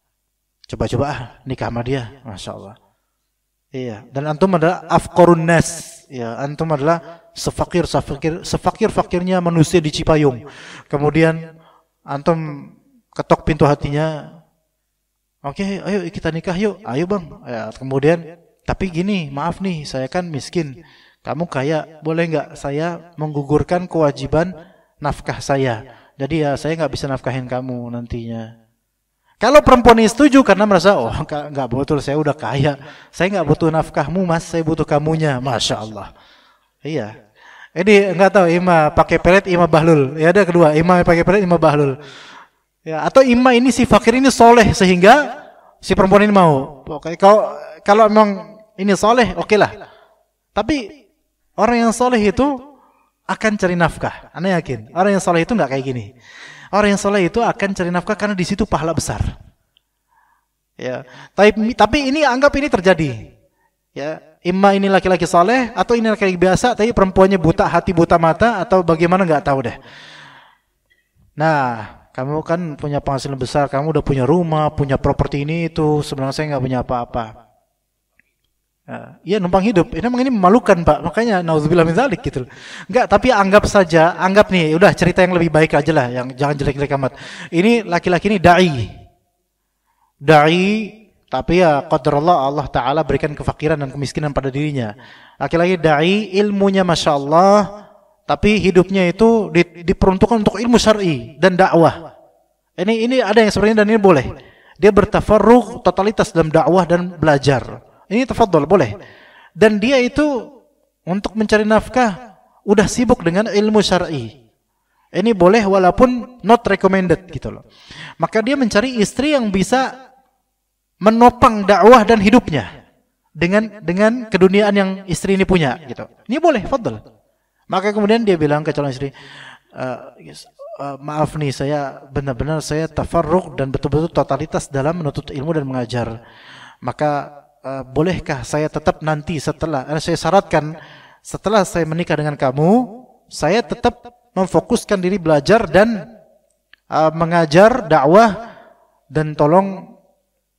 coba-coba ah, nikah sama dia. Masya Allah. Iya, dan antum adalah afkorun nas. Ya, antum adalah sefakir, sefakir, sefakir fakirnya manusia di Cipayung. Kemudian antum ketok pintu hatinya. Oke, okay, ayo kita nikah yuk. Ayo bang. Ya, kemudian, tapi gini, maaf nih, saya kan miskin. Kamu kaya, boleh nggak saya menggugurkan kewajiban nafkah saya? Jadi ya saya nggak bisa nafkahin kamu nantinya. Kalau perempuan ini setuju karena merasa oh nggak betul saya udah kaya, saya nggak butuh nafkahmu mas, saya butuh kamunya, masya Allah. Iya. Ini nggak tahu Ima pakai pelet, Ima bahlul. Ya ada kedua, Ima pakai pelet, Ima bahlul. Ya atau Ima ini si fakir ini soleh sehingga si perempuan ini mau. Oke, kalau kalau memang ini soleh, oke okay lah. Tapi Orang yang soleh itu akan cari nafkah. Anda yakin? Orang yang soleh itu nggak kayak gini. Orang yang soleh itu akan cari nafkah karena di situ pahala besar. Ya. Tapi, tapi ini anggap ini terjadi. Ya. Imma ini laki-laki soleh atau ini laki-laki biasa, tapi perempuannya buta hati, buta mata atau bagaimana nggak tahu deh. Nah, kamu kan punya penghasilan besar, kamu udah punya rumah, punya properti ini itu, sebenarnya saya nggak punya apa-apa. Iya numpang hidup. Ini memang ini memalukan pak. Makanya nauzubillah min zalik gitu. Enggak, tapi anggap saja, anggap nih, udah cerita yang lebih baik aja lah, yang jangan jelek-jelek amat. Ini laki-laki ini dai, dai, tapi ya qadarullah Allah Taala berikan kefakiran dan kemiskinan pada dirinya. Laki-laki dai, ilmunya masya Allah, tapi hidupnya itu di, diperuntukkan untuk ilmu syari dan dakwah. Ini ini ada yang sebenarnya dan ini boleh. Dia bertafarruq totalitas dalam dakwah dan belajar ini tafadhol boleh. Dan dia itu untuk mencari nafkah udah sibuk dengan ilmu syar'i. Ini boleh walaupun not recommended gitu loh. Maka dia mencari istri yang bisa menopang dakwah dan hidupnya dengan dengan keduniaan yang istri ini punya gitu. Ini boleh, fadl. Maka kemudian dia bilang ke calon istri, uh, Uh, maaf nih saya benar-benar saya tafarruq dan betul-betul totalitas dalam menuntut ilmu dan mengajar. Maka uh, bolehkah saya tetap nanti setelah uh, saya syaratkan setelah saya menikah dengan kamu, saya tetap memfokuskan diri belajar dan uh, mengajar dakwah dan tolong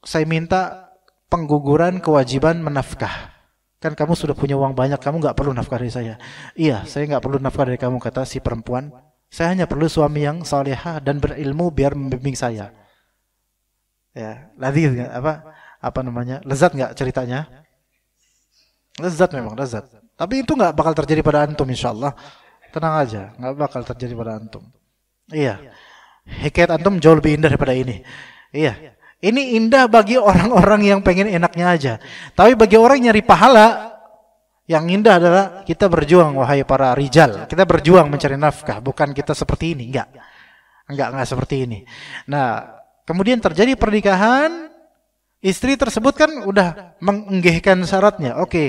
saya minta pengguguran kewajiban menafkah. Kan kamu sudah punya uang banyak, kamu nggak perlu nafkah dari saya. Iya, saya nggak perlu nafkah dari kamu, kata si perempuan. Saya hanya perlu suami yang salehah dan berilmu biar membimbing saya. Ya, ladir apa? apa namanya lezat nggak ceritanya? Lezat memang lezat. Tapi itu nggak bakal terjadi pada antum insya Allah. Tenang aja, nggak bakal terjadi pada antum. Iya, hikayat antum jauh lebih indah daripada ini. Iya, ini indah bagi orang-orang yang pengen enaknya aja. Tapi bagi orang yang nyari pahala, yang indah adalah kita berjuang wahai para rijal. Kita berjuang mencari nafkah, bukan kita seperti ini, enggak. Enggak, enggak seperti ini. Nah, kemudian terjadi pernikahan Istri tersebut kan udah mengenggihkan syaratnya. Oke. Okay.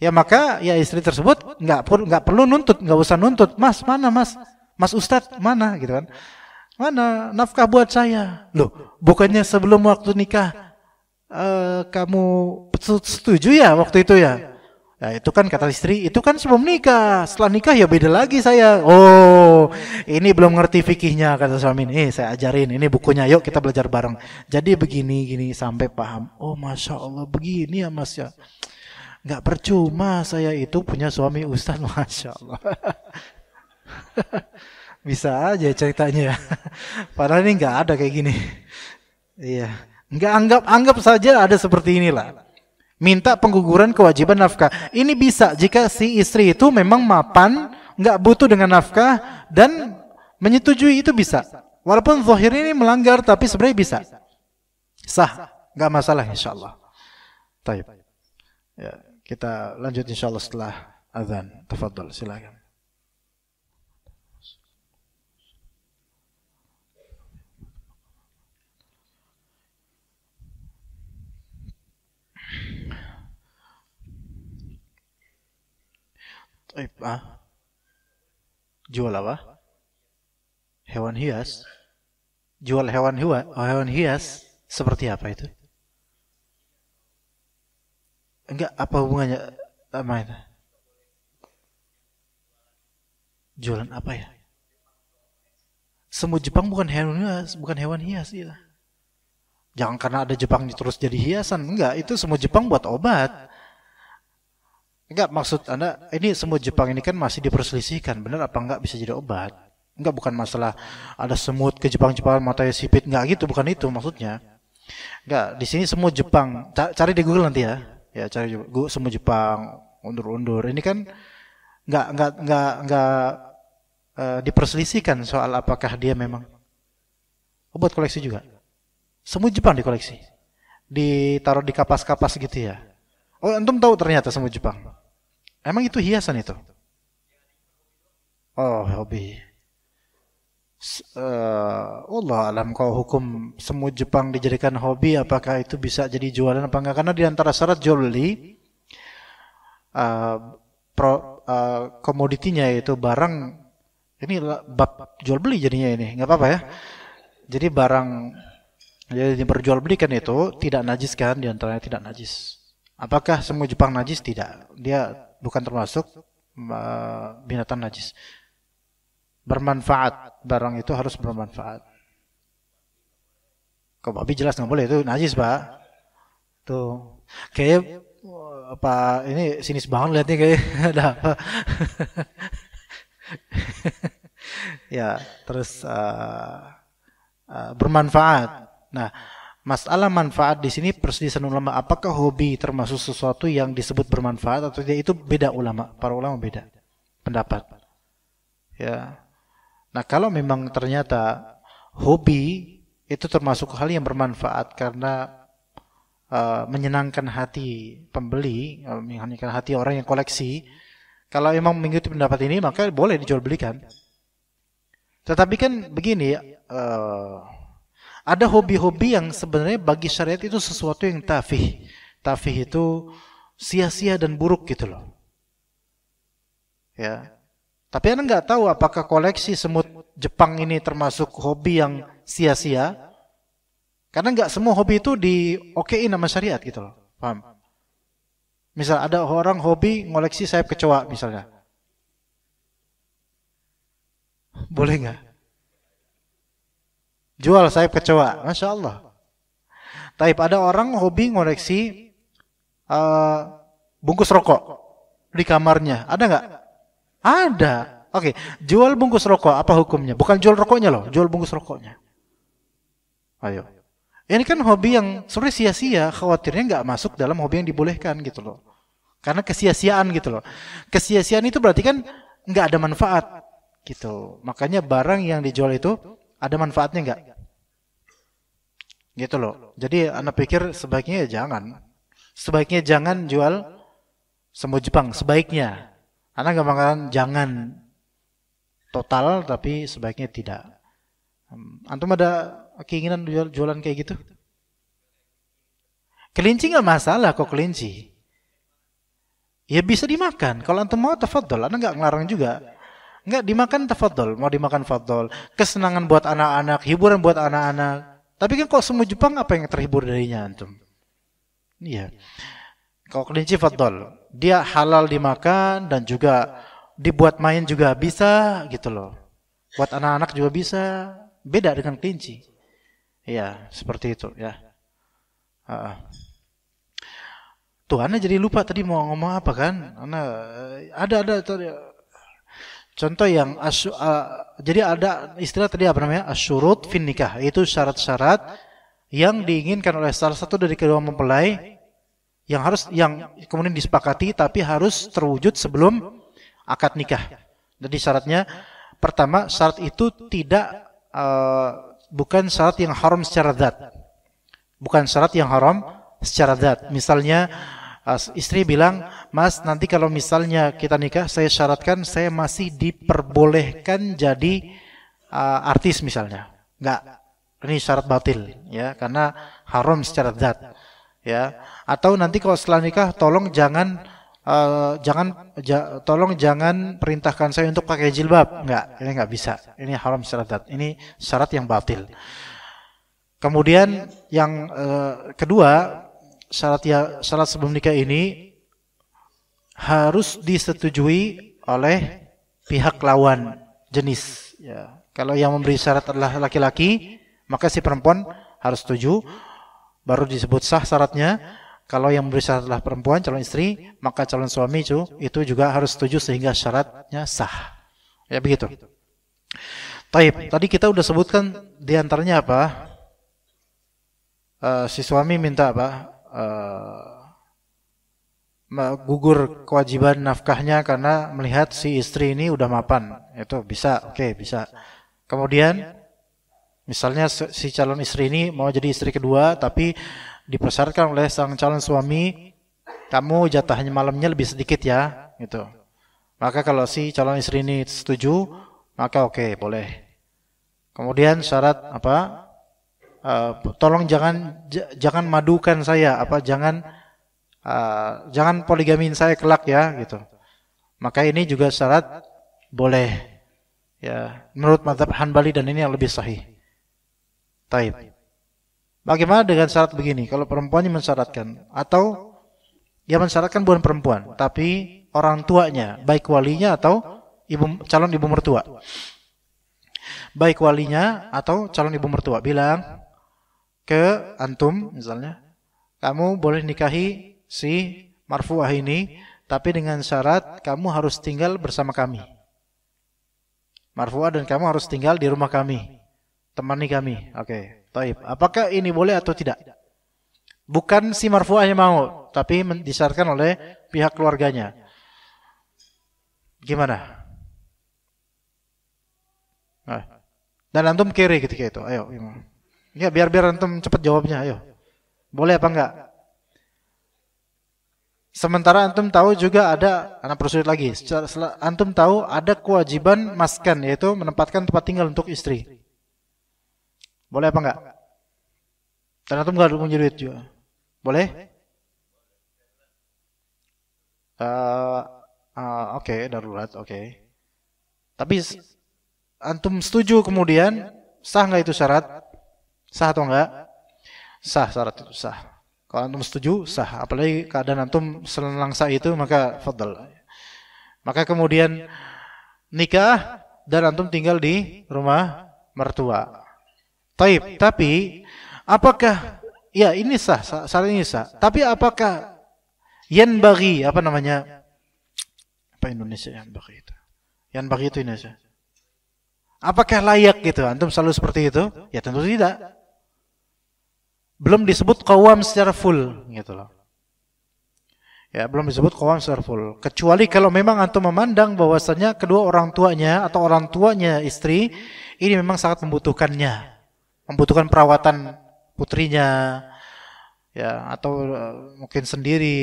Ya maka ya istri tersebut nggak perlu nggak perlu nuntut, nggak usah nuntut. Mas mana mas? Mas ustad mana gitu kan? Mana nafkah buat saya? Loh, bukannya sebelum waktu nikah uh, kamu setuju ya waktu itu ya? Nah, itu kan kata istri, itu kan sebelum nikah. Setelah nikah ya beda lagi saya. Oh, ini belum ngerti fikihnya kata suami. Ini eh, saya ajarin, ini bukunya. Yuk kita belajar bareng. Jadi begini gini sampai paham. Oh, masya Allah begini ya Mas ya. Gak percuma saya itu punya suami ustaz, masya Allah. Bisa aja ceritanya. Ya. Padahal ini gak ada kayak gini. Iya, nggak anggap anggap saja ada seperti inilah minta pengguguran kewajiban nafkah. Ini bisa jika si istri itu memang mapan, nggak butuh dengan nafkah dan menyetujui itu bisa. Walaupun zohir ini melanggar tapi sebenarnya bisa. Sah, nggak masalah insya Allah. Taib. Ya, kita lanjut insya Allah setelah azan. Tafadhol, silakan. Eh, ah? Jual apa? Hewan hias? Jual hewan hias? Oh, hewan hias? Seperti apa itu? Enggak, apa hubungannya sama itu? Jualan apa ya? Semua Jepang bukan hewan hias, bukan hewan hias ya. Jangan karena ada Jepang terus jadi hiasan, enggak. Itu semua Jepang buat obat. Enggak, maksud Anda, ini semua Jepang ini kan masih diperselisihkan, benar apa enggak bisa jadi obat? Enggak, bukan masalah ada semut ke Jepang-Jepang mata sipit, enggak gitu, bukan itu maksudnya. Enggak, di sini semua Jepang, cari di Google nanti ya. Ya, cari semua Jepang, undur-undur. Ini kan enggak enggak enggak enggak uh, diperselisihkan soal apakah dia memang obat koleksi juga. Semua Jepang dikoleksi. Ditaruh di kapas-kapas gitu ya. Oh, antum tahu ternyata semua Jepang. Emang itu hiasan itu? Oh, hobi. Uh, Allah alam kau hukum semua Jepang dijadikan hobi apakah itu bisa jadi jualan apa enggak karena di antara syarat jual beli uh, pro, uh, komoditinya itu barang ini bab jual beli jadinya ini nggak apa-apa ya jadi barang jadi diperjual belikan itu tidak najis kan Di antaranya tidak najis apakah semua Jepang najis tidak dia bukan termasuk binatang najis. Bermanfaat, barang itu harus bermanfaat. Kok babi jelas nggak boleh itu najis pak. Tuh, kayak apa ini sinis banget lihatnya kayak ada apa. ya, terus uh, uh, bermanfaat. Nah, Masalah manfaat di sini perselisihan ulama apakah hobi termasuk sesuatu yang disebut bermanfaat atau tidak itu beda ulama, para ulama beda pendapat. Ya. Nah, kalau memang ternyata hobi itu termasuk hal yang bermanfaat karena uh, menyenangkan hati pembeli, eh, menyenangkan hati orang yang koleksi. Kalau memang mengikuti pendapat ini maka boleh dijual belikan. Tetapi kan begini uh, ada hobi-hobi yang sebenarnya bagi syariat itu sesuatu yang tafih. Tafih itu sia-sia dan buruk gitu loh. Ya. Tapi Anda nggak tahu apakah koleksi semut Jepang ini termasuk hobi yang sia-sia. Karena nggak semua hobi itu di okein sama syariat gitu loh. Paham? Misal ada orang hobi ngoleksi sayap kecoa misalnya. Boleh nggak? Jual sayap kecoa. Masya Allah. Tapi ada orang hobi ngoreksi uh, bungkus rokok di kamarnya. Ada nggak? Ada. Oke, okay. jual bungkus rokok apa hukumnya? Bukan jual rokoknya loh, jual bungkus rokoknya. Ayo. Ini kan hobi yang sebenarnya sia-sia, khawatirnya nggak masuk dalam hobi yang dibolehkan gitu loh. Karena kesia-siaan gitu loh. Kesia-siaan itu berarti kan nggak ada manfaat gitu. Makanya barang yang dijual itu ada manfaatnya nggak? Gitu loh. Jadi anak pikir sebaiknya ya jangan. Sebaiknya jangan jual semua Jepang. Sebaiknya. Anak nggak mengatakan jangan total tapi sebaiknya tidak. Hmm, antum ada keinginan jual jualan kayak gitu? Kelinci nggak masalah kok kelinci. Ya bisa dimakan. Kalau antum mau tafadol, Anak nggak ngelarang juga. Enggak dimakan tafadol, mau dimakan fadol. Kesenangan buat anak-anak, hiburan buat anak-anak. Tapi kan kok semua Jepang apa yang terhibur darinya antum? Iya. Kalau kelinci fadol, dia halal dimakan dan juga dibuat main juga bisa gitu loh. Buat anak-anak juga bisa. Beda dengan kelinci. Iya, seperti itu ya. Uh -uh. Tuh, Anda jadi lupa tadi mau ngomong apa kan? Anda eh, ada ada tadi Contoh yang uh, jadi ada istilah tadi apa namanya? Asyurut fin nikah, itu syarat-syarat yang diinginkan oleh salah satu dari kedua mempelai yang harus yang kemudian disepakati tapi harus terwujud sebelum akad nikah. Jadi syaratnya pertama syarat itu tidak uh, bukan syarat yang haram secara zat. Bukan syarat yang haram secara zat. Misalnya istri bilang, "Mas, nanti kalau misalnya kita nikah, saya syaratkan saya masih diperbolehkan jadi uh, artis misalnya." Enggak. Ini syarat batil ya, karena haram secara zat. Ya. Atau nanti kalau setelah nikah tolong jangan Uh, jangan ja, tolong jangan perintahkan saya untuk pakai jilbab enggak ini enggak bisa ini haram secara zat. ini syarat yang batil kemudian yang uh, kedua syarat ya, syarat sebelum nikah ini harus disetujui oleh pihak lawan jenis. Ya. Kalau yang memberi syarat adalah laki-laki, maka si perempuan harus setuju, baru disebut sah syaratnya. Kalau yang memberi syarat adalah perempuan, calon istri, maka calon suami itu, itu juga harus setuju sehingga syaratnya sah. Ya begitu. Taib, tadi kita udah sebutkan diantaranya apa? Uh, si suami minta apa? uh, gugur kewajiban nafkahnya karena melihat si istri ini udah mapan. Itu bisa, oke okay, bisa. Kemudian misalnya si calon istri ini mau jadi istri kedua tapi dipersyaratkan oleh sang calon suami kamu jatahnya malamnya lebih sedikit ya, gitu. Maka kalau si calon istri ini setuju, maka oke, okay, boleh. Kemudian syarat apa? uh, tolong jangan jangan madukan saya apa jangan uh, jangan poligamin saya kelak ya gitu. Maka ini juga syarat boleh ya menurut mazhab Hanbali dan ini yang lebih sahih. Taib. Bagaimana dengan syarat begini? Kalau perempuannya mensyaratkan atau dia mensyaratkan bukan perempuan, tapi orang tuanya, baik walinya atau ibu calon ibu mertua. Baik walinya atau calon ibu mertua bilang, ke antum misalnya, kamu boleh nikahi si marfuah ini tapi dengan syarat kamu harus tinggal bersama kami. Marfuah dan kamu harus tinggal di rumah kami. Temani kami. Oke, taib. Apakah ini boleh atau tidak? Bukan si marfuah yang mau, tapi disyaratkan oleh pihak keluarganya. Gimana? Nah. Dan antum kiri ketika itu. Ayo, gimana? Ya biar-biar antum cepat jawabnya, ayo. Boleh apa enggak? Sementara antum tahu juga ada anak prosedur lagi. Antum tahu ada kewajiban maskan yaitu menempatkan tempat tinggal untuk istri. Boleh apa enggak? Dan antum enggak punya duit juga. Boleh? Uh, uh, oke, okay, darurat, oke. Okay. Tapi antum setuju kemudian sah enggak itu syarat? Sah atau enggak? Sah syarat itu sah. Kalau antum setuju sah, apalagi keadaan antum selangsa itu maka fadl. Maka kemudian nikah dan antum tinggal di rumah mertua. Taib, tapi apakah ya ini sah, sah syarat ini sah. Tapi apakah yang bagi apa namanya? Apa Indonesia yang bagi itu? Yang bagi itu Indonesia. Apakah layak gitu? Antum selalu seperti itu? Ya tentu tidak belum disebut kawam secara full gitu loh. Ya, belum disebut kawam secara full. Kecuali kalau memang antum memandang bahwasanya kedua orang tuanya atau orang tuanya istri ini memang sangat membutuhkannya. Membutuhkan perawatan putrinya ya atau eh, mungkin sendiri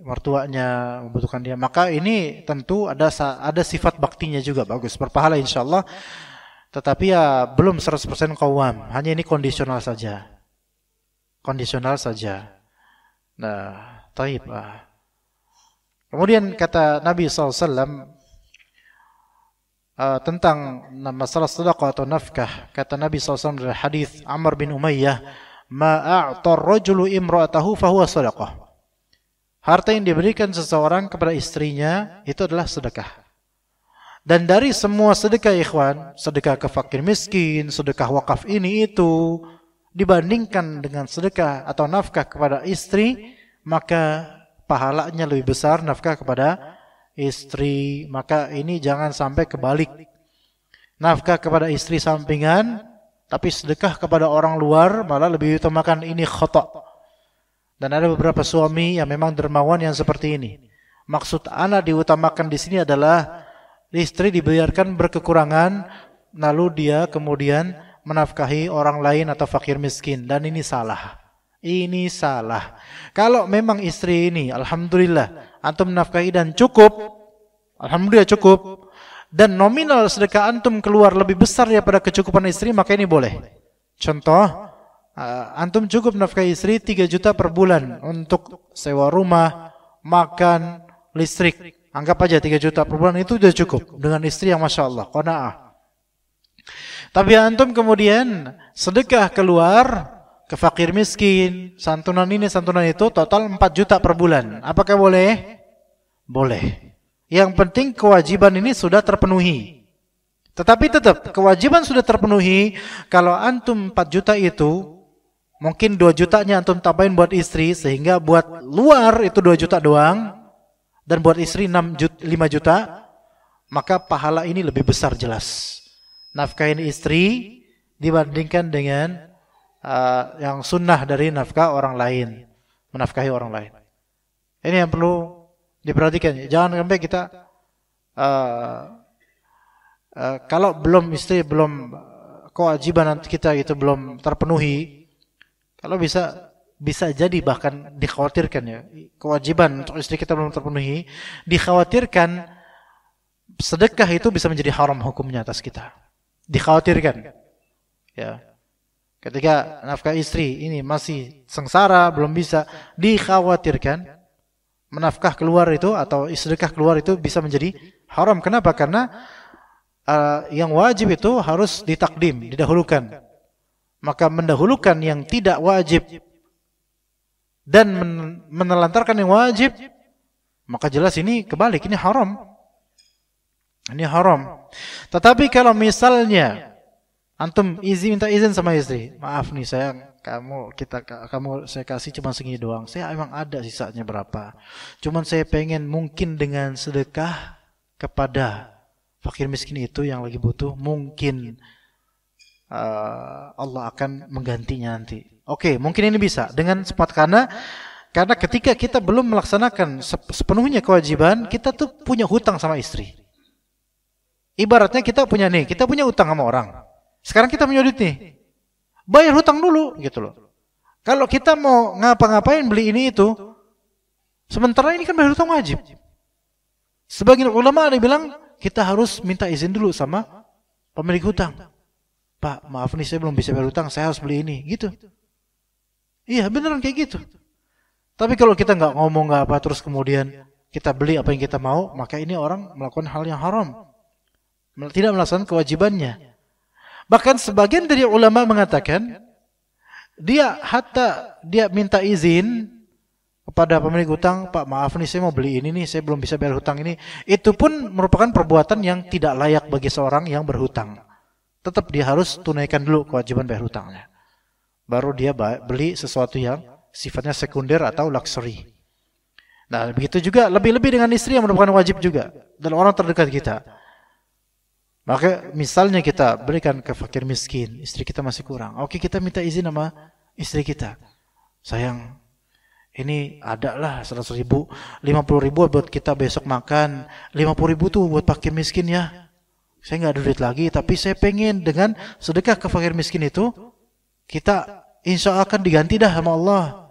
mertuanya membutuhkan dia maka ini tentu ada ada sifat baktinya juga bagus berpahala insyaallah tetapi ya belum 100% kawam hanya ini kondisional saja kondisional saja. Nah, taib. Ah. Kemudian kata Nabi SAW uh, ah, tentang masalah sedekah atau nafkah. Kata Nabi SAW dari hadis Amr bin Umayyah, "Ma'atar rajulu imra'atahu fahuwa sedekah." Harta yang diberikan seseorang kepada istrinya itu adalah sedekah. Dan dari semua sedekah ikhwan, sedekah ke fakir miskin, sedekah wakaf ini itu, dibandingkan dengan sedekah atau nafkah kepada istri, maka pahalanya lebih besar nafkah kepada istri. Maka ini jangan sampai kebalik. Nafkah kepada istri sampingan, tapi sedekah kepada orang luar malah lebih utamakan ini khotok. Dan ada beberapa suami yang memang dermawan yang seperti ini. Maksud anak diutamakan di sini adalah istri dibiarkan berkekurangan, lalu dia kemudian menafkahi orang lain atau fakir miskin dan ini salah. Ini salah. Kalau memang istri ini alhamdulillah antum menafkahi dan cukup, alhamdulillah cukup dan nominal sedekah antum keluar lebih besar daripada kecukupan istri maka ini boleh. Contoh eh, antum cukup menafkahi istri 3 juta per bulan untuk sewa rumah, makan, listrik. Anggap aja 3 juta per bulan itu sudah cukup dengan istri yang Masya Allah, kona'ah. Tapi antum kemudian sedekah keluar ke fakir miskin, santunan ini, santunan itu, total 4 juta per bulan. Apakah boleh? Boleh. Yang penting kewajiban ini sudah terpenuhi. Tetapi tetap, kewajiban sudah terpenuhi, kalau antum 4 juta itu, mungkin 2 jutanya antum tambahin buat istri, sehingga buat luar itu 2 juta doang, dan buat istri 6 juta, 5 juta, maka pahala ini lebih besar jelas nafkahin istri dibandingkan dengan uh, yang sunnah dari nafkah orang lain, menafkahi orang lain. Ini yang perlu diperhatikan. Jangan sampai kita uh, uh, kalau belum istri belum kewajiban kita itu belum terpenuhi, kalau bisa bisa jadi bahkan dikhawatirkan ya kewajiban untuk istri kita belum terpenuhi dikhawatirkan sedekah itu bisa menjadi haram hukumnya atas kita dikhawatirkan. Ya. Ketika nafkah istri ini masih sengsara, belum bisa dikhawatirkan menafkah keluar itu atau istrikah keluar itu bisa menjadi haram. Kenapa? Karena uh, yang wajib itu harus ditakdim, didahulukan. Maka mendahulukan yang tidak wajib dan menelantarkan yang wajib, maka jelas ini kebalik, ini haram. Ini haram. Tetapi kalau misalnya antum izin minta izin sama istri, maaf nih sayang, kamu kita kamu saya kasih cuma segini doang. Saya emang ada sisanya berapa. Cuman saya pengen mungkin dengan sedekah kepada fakir miskin itu yang lagi butuh, mungkin uh, Allah akan menggantinya nanti. Oke, okay, mungkin ini bisa dengan sempat karena karena ketika kita belum melaksanakan sepenuhnya kewajiban, kita tuh punya hutang sama istri. Ibaratnya kita punya nih, kita punya utang sama orang. Sekarang kita menyudut nih. Bayar hutang dulu gitu loh. Kalau kita mau ngapa-ngapain beli ini itu, sementara ini kan bayar hutang wajib. Sebagian ulama ada bilang kita harus minta izin dulu sama pemilik hutang. Pak, maaf nih saya belum bisa bayar hutang, saya harus beli ini, gitu. Iya, beneran kayak gitu. Tapi kalau kita nggak ngomong nggak apa terus kemudian kita beli apa yang kita mau, maka ini orang melakukan hal yang haram. Tidak melaksanakan kewajibannya. Bahkan sebagian dari ulama mengatakan dia hatta dia minta izin kepada pemilik hutang, Pak maaf nih saya mau beli ini nih, saya belum bisa bayar hutang ini. Itu pun merupakan perbuatan yang tidak layak bagi seorang yang berhutang. Tetap dia harus tunaikan dulu kewajiban bayar hutangnya. Baru dia beli sesuatu yang sifatnya sekunder atau luxury. Nah begitu juga lebih-lebih dengan istri yang merupakan wajib juga. Dan orang terdekat kita. Maka misalnya kita berikan ke fakir miskin, istri kita masih kurang. Oke, kita minta izin sama istri kita. Sayang, ini ada lah 100 ribu, 50 ribu buat kita besok makan, 50 ribu tuh buat fakir miskin ya. Saya nggak ada duit lagi, tapi saya pengen dengan sedekah ke fakir miskin itu, kita insya Allah akan diganti dah sama Allah.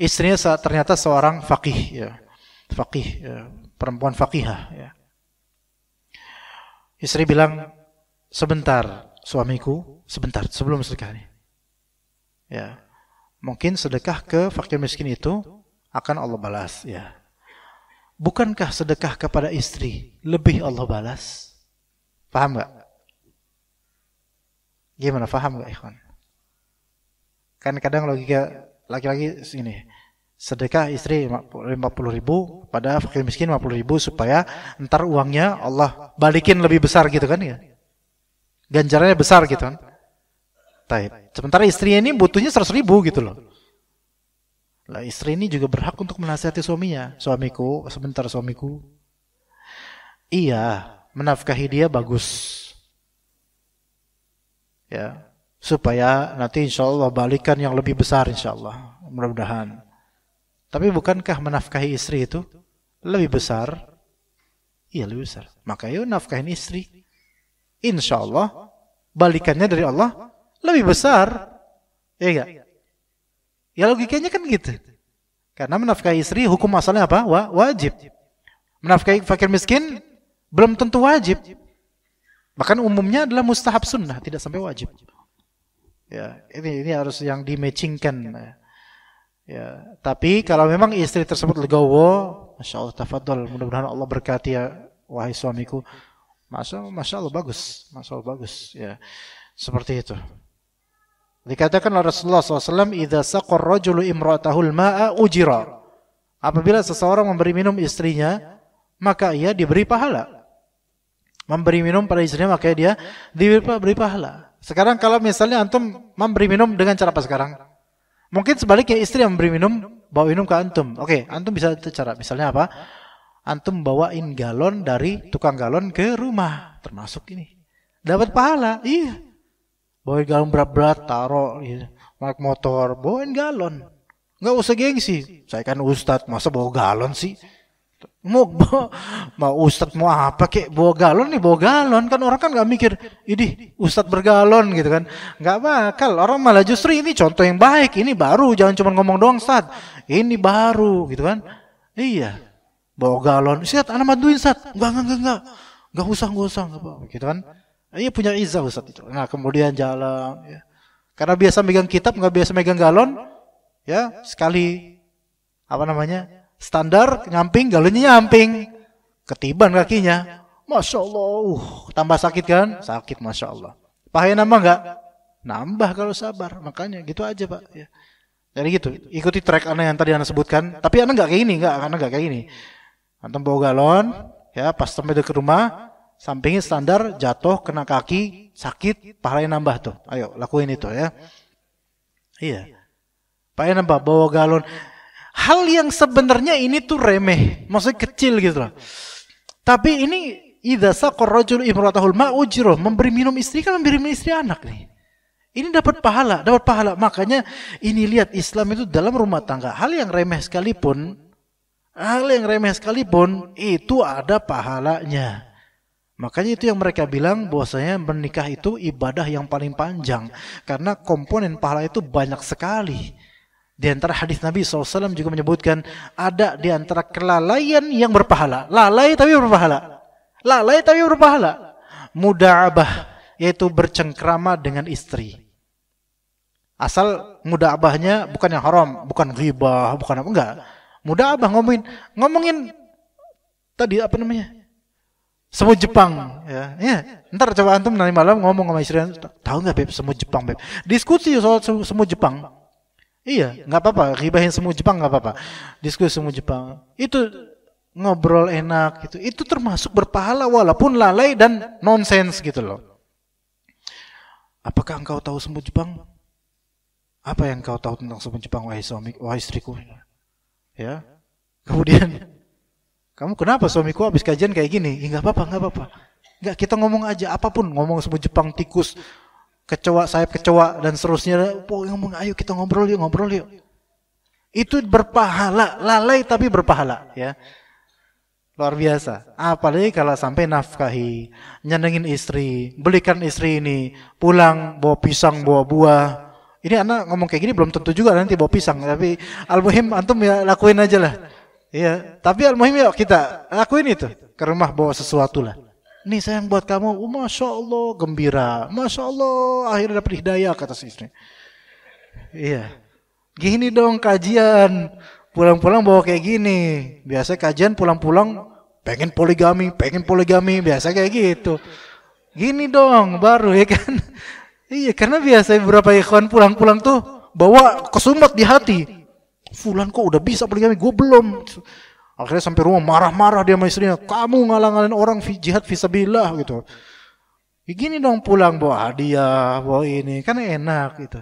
Istrinya ternyata seorang fakih, ya. fakih, ya. perempuan fakihah. Ya Istri bilang, sebentar suamiku, sebentar sebelum ini. Ya. Mungkin sedekah ke fakir miskin itu akan Allah balas, ya. Bukankah sedekah kepada istri lebih Allah balas? Paham nggak? Gimana paham nggak, Ikhwan? Kan kadang logika laki-laki sini sedekah istri 50 ribu pada fakir miskin 50 ribu supaya ntar uangnya Allah balikin lebih besar gitu kan ya ganjarannya besar gitu kan Taib. sementara istrinya ini butuhnya 100 ribu gitu loh lah istri ini juga berhak untuk menasihati suaminya suamiku sebentar suamiku iya menafkahi dia bagus ya supaya nanti insya Allah balikan yang lebih besar insya Allah mudah-mudahan tapi bukankah menafkahi istri itu lebih besar? Iya lebih besar. Maka yuk nafkahin istri. Insya Allah balikannya dari Allah lebih besar. Iya enggak? Ya logikanya kan gitu. Karena menafkahi istri hukum asalnya apa? Wa wajib. Menafkahi fakir miskin belum tentu wajib. Bahkan umumnya adalah mustahab sunnah, tidak sampai wajib. Ya, ini ini harus yang dimatchingkan. Ya. Ya, tapi kalau memang istri tersebut legowo, masya Allah tafadhol, mudah-mudahan Allah berkati ya wahai suamiku. Masya Allah, masya Allah bagus, masya Allah bagus. Ya, seperti itu. Dikatakan oleh Rasulullah SAW, "Idza saqar rajulu imra'atahul ma'a ujira." Apabila seseorang memberi minum istrinya, maka ia diberi pahala. Memberi minum pada istrinya, maka dia diberi pahala. Sekarang kalau misalnya antum memberi minum dengan cara apa sekarang? Mungkin sebaliknya istri yang memberi minum, bawa minum ke antum. Oke, okay, antum bisa cara. Misalnya apa? Antum bawain galon dari tukang galon ke rumah, termasuk ini. Dapat pahala, iya. Bawain galon berat-berat, taruh, gitu. Naik motor, bawain galon. Nggak usah gengsi. Saya kan ustadz, masa bawa galon sih? Mau, mau ustadz mau apa kek bawa galon nih bawa galon kan orang kan gak mikir ini ustadz bergalon gitu kan Gak bakal orang malah justru ini contoh yang baik ini baru jangan cuma ngomong doang saat ini baru gitu kan iya bawa galon sihat anak maduin saat nggak nggak nggak nggak nggak usah nggak usah nggak apa gitu kan iya punya izah ustadz itu nah kemudian jalan ya. karena biasa megang kitab nggak biasa megang galon ya sekali apa namanya standar ngamping, galonnya nyamping ketiban kakinya masya Allah uh, tambah sakit kan sakit masya Allah pahaya nambah nggak nambah kalau sabar makanya gitu aja pak ya. jadi gitu ikuti track anak yang tadi anda sebutkan tapi anak nggak kayak ini nggak anak nggak kayak ini antum bawa galon ya pas sampai ke rumah sampingnya standar jatuh kena kaki sakit pahalanya nambah tuh ayo lakuin itu ya iya pahalanya nambah bawa galon Hal yang sebenarnya ini tuh remeh, maksudnya kecil gitu loh. Tapi ini idza saqar rajul imratahul ma ujruh, memberi minum istri kan memberi minum istri anak nih. Ini dapat pahala, dapat pahala. Makanya ini lihat Islam itu dalam rumah tangga. Hal yang remeh sekalipun, hal yang remeh sekalipun itu ada pahalanya. Makanya itu yang mereka bilang bahwasanya menikah itu ibadah yang paling panjang karena komponen pahala itu banyak sekali. Di antara hadis Nabi SAW juga menyebutkan ada di antara kelalaian yang berpahala. Lalai tapi berpahala. Lalai tapi berpahala. Muda'abah yaitu bercengkrama dengan istri. Asal muda'abahnya bukan yang haram, bukan ghibah, bukan apa enggak. Muda'abah ngomongin ngomongin tadi apa namanya? Semua Jepang ya. ya. Ntar coba antum nanti malam ngomong sama istri tahu nggak beb Semua Jepang beb. Diskusi soal semua Jepang. Iya, iya, nggak apa-apa. Ribahin semua Jepang nggak apa-apa. Diskusi semua Jepang. Itu ngobrol enak gitu. Itu termasuk berpahala walaupun lalai dan nonsens gitu loh. Apakah engkau tahu semua Jepang? Apa yang kau tahu tentang semua Jepang wahai suami, wahai istriku? Ya. Kemudian kamu kenapa suamiku habis kajian kayak gini? Ya, apa-apa, enggak apa-apa. Enggak kita ngomong aja apapun, ngomong semua Jepang tikus, kecoa, sayap kecoa dan seterusnya. Oh, ngomong, ayo kita ngobrol yuk, ngobrol yuk. Itu berpahala, lalai tapi berpahala, ya. Luar biasa. Apalagi kalau sampai nafkahi, nyenengin istri, belikan istri ini, pulang bawa pisang, bawa buah. Ini anak ngomong kayak gini belum tentu juga nanti bawa pisang, tapi almuhim antum ya lakuin aja lah. ya tapi almuhim muhim ya kita lakuin itu. Ke rumah bawa sesuatu lah. Nih sayang buat kamu, oh, Masya Allah gembira. Masya Allah akhirnya dapat hidayah kata si istri. Iya. Gini dong kajian. Pulang-pulang bawa kayak gini. Biasa kajian pulang-pulang pengen poligami, pengen poligami. Biasa kayak gitu. Gini dong baru ya kan. Iya karena biasa beberapa ikhwan pulang-pulang tuh bawa kesumbat di hati. Fulan kok udah bisa poligami, gue belum. Akhirnya sampai rumah marah-marah dia sama istrinya, kamu ngalang ngalang orang jihad visabilah gitu. Begini ya gini dong pulang bawa hadiah, bawa ini, kan enak gitu.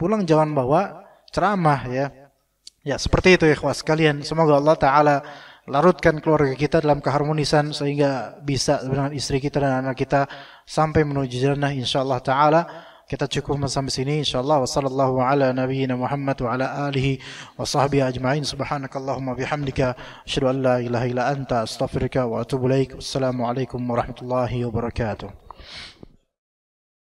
Pulang jangan bawa ceramah ya. Ya seperti itu ya ikhwas kalian. Semoga Allah Ta'ala larutkan keluarga kita dalam keharmonisan sehingga bisa dengan istri kita dan anak kita sampai menuju jannah insyaallah taala Kita cukupkan sampai sini insyaallah wasallallahu ala nabiyyina Muhammad wa ala alihi wa sahbihi ajmain subhanakallahumma bihamdika asyhadu an la ilaha illa anta astaghfiruka wa atubu ilaik wassalamu alaikum warahmatullahi wabarakatuh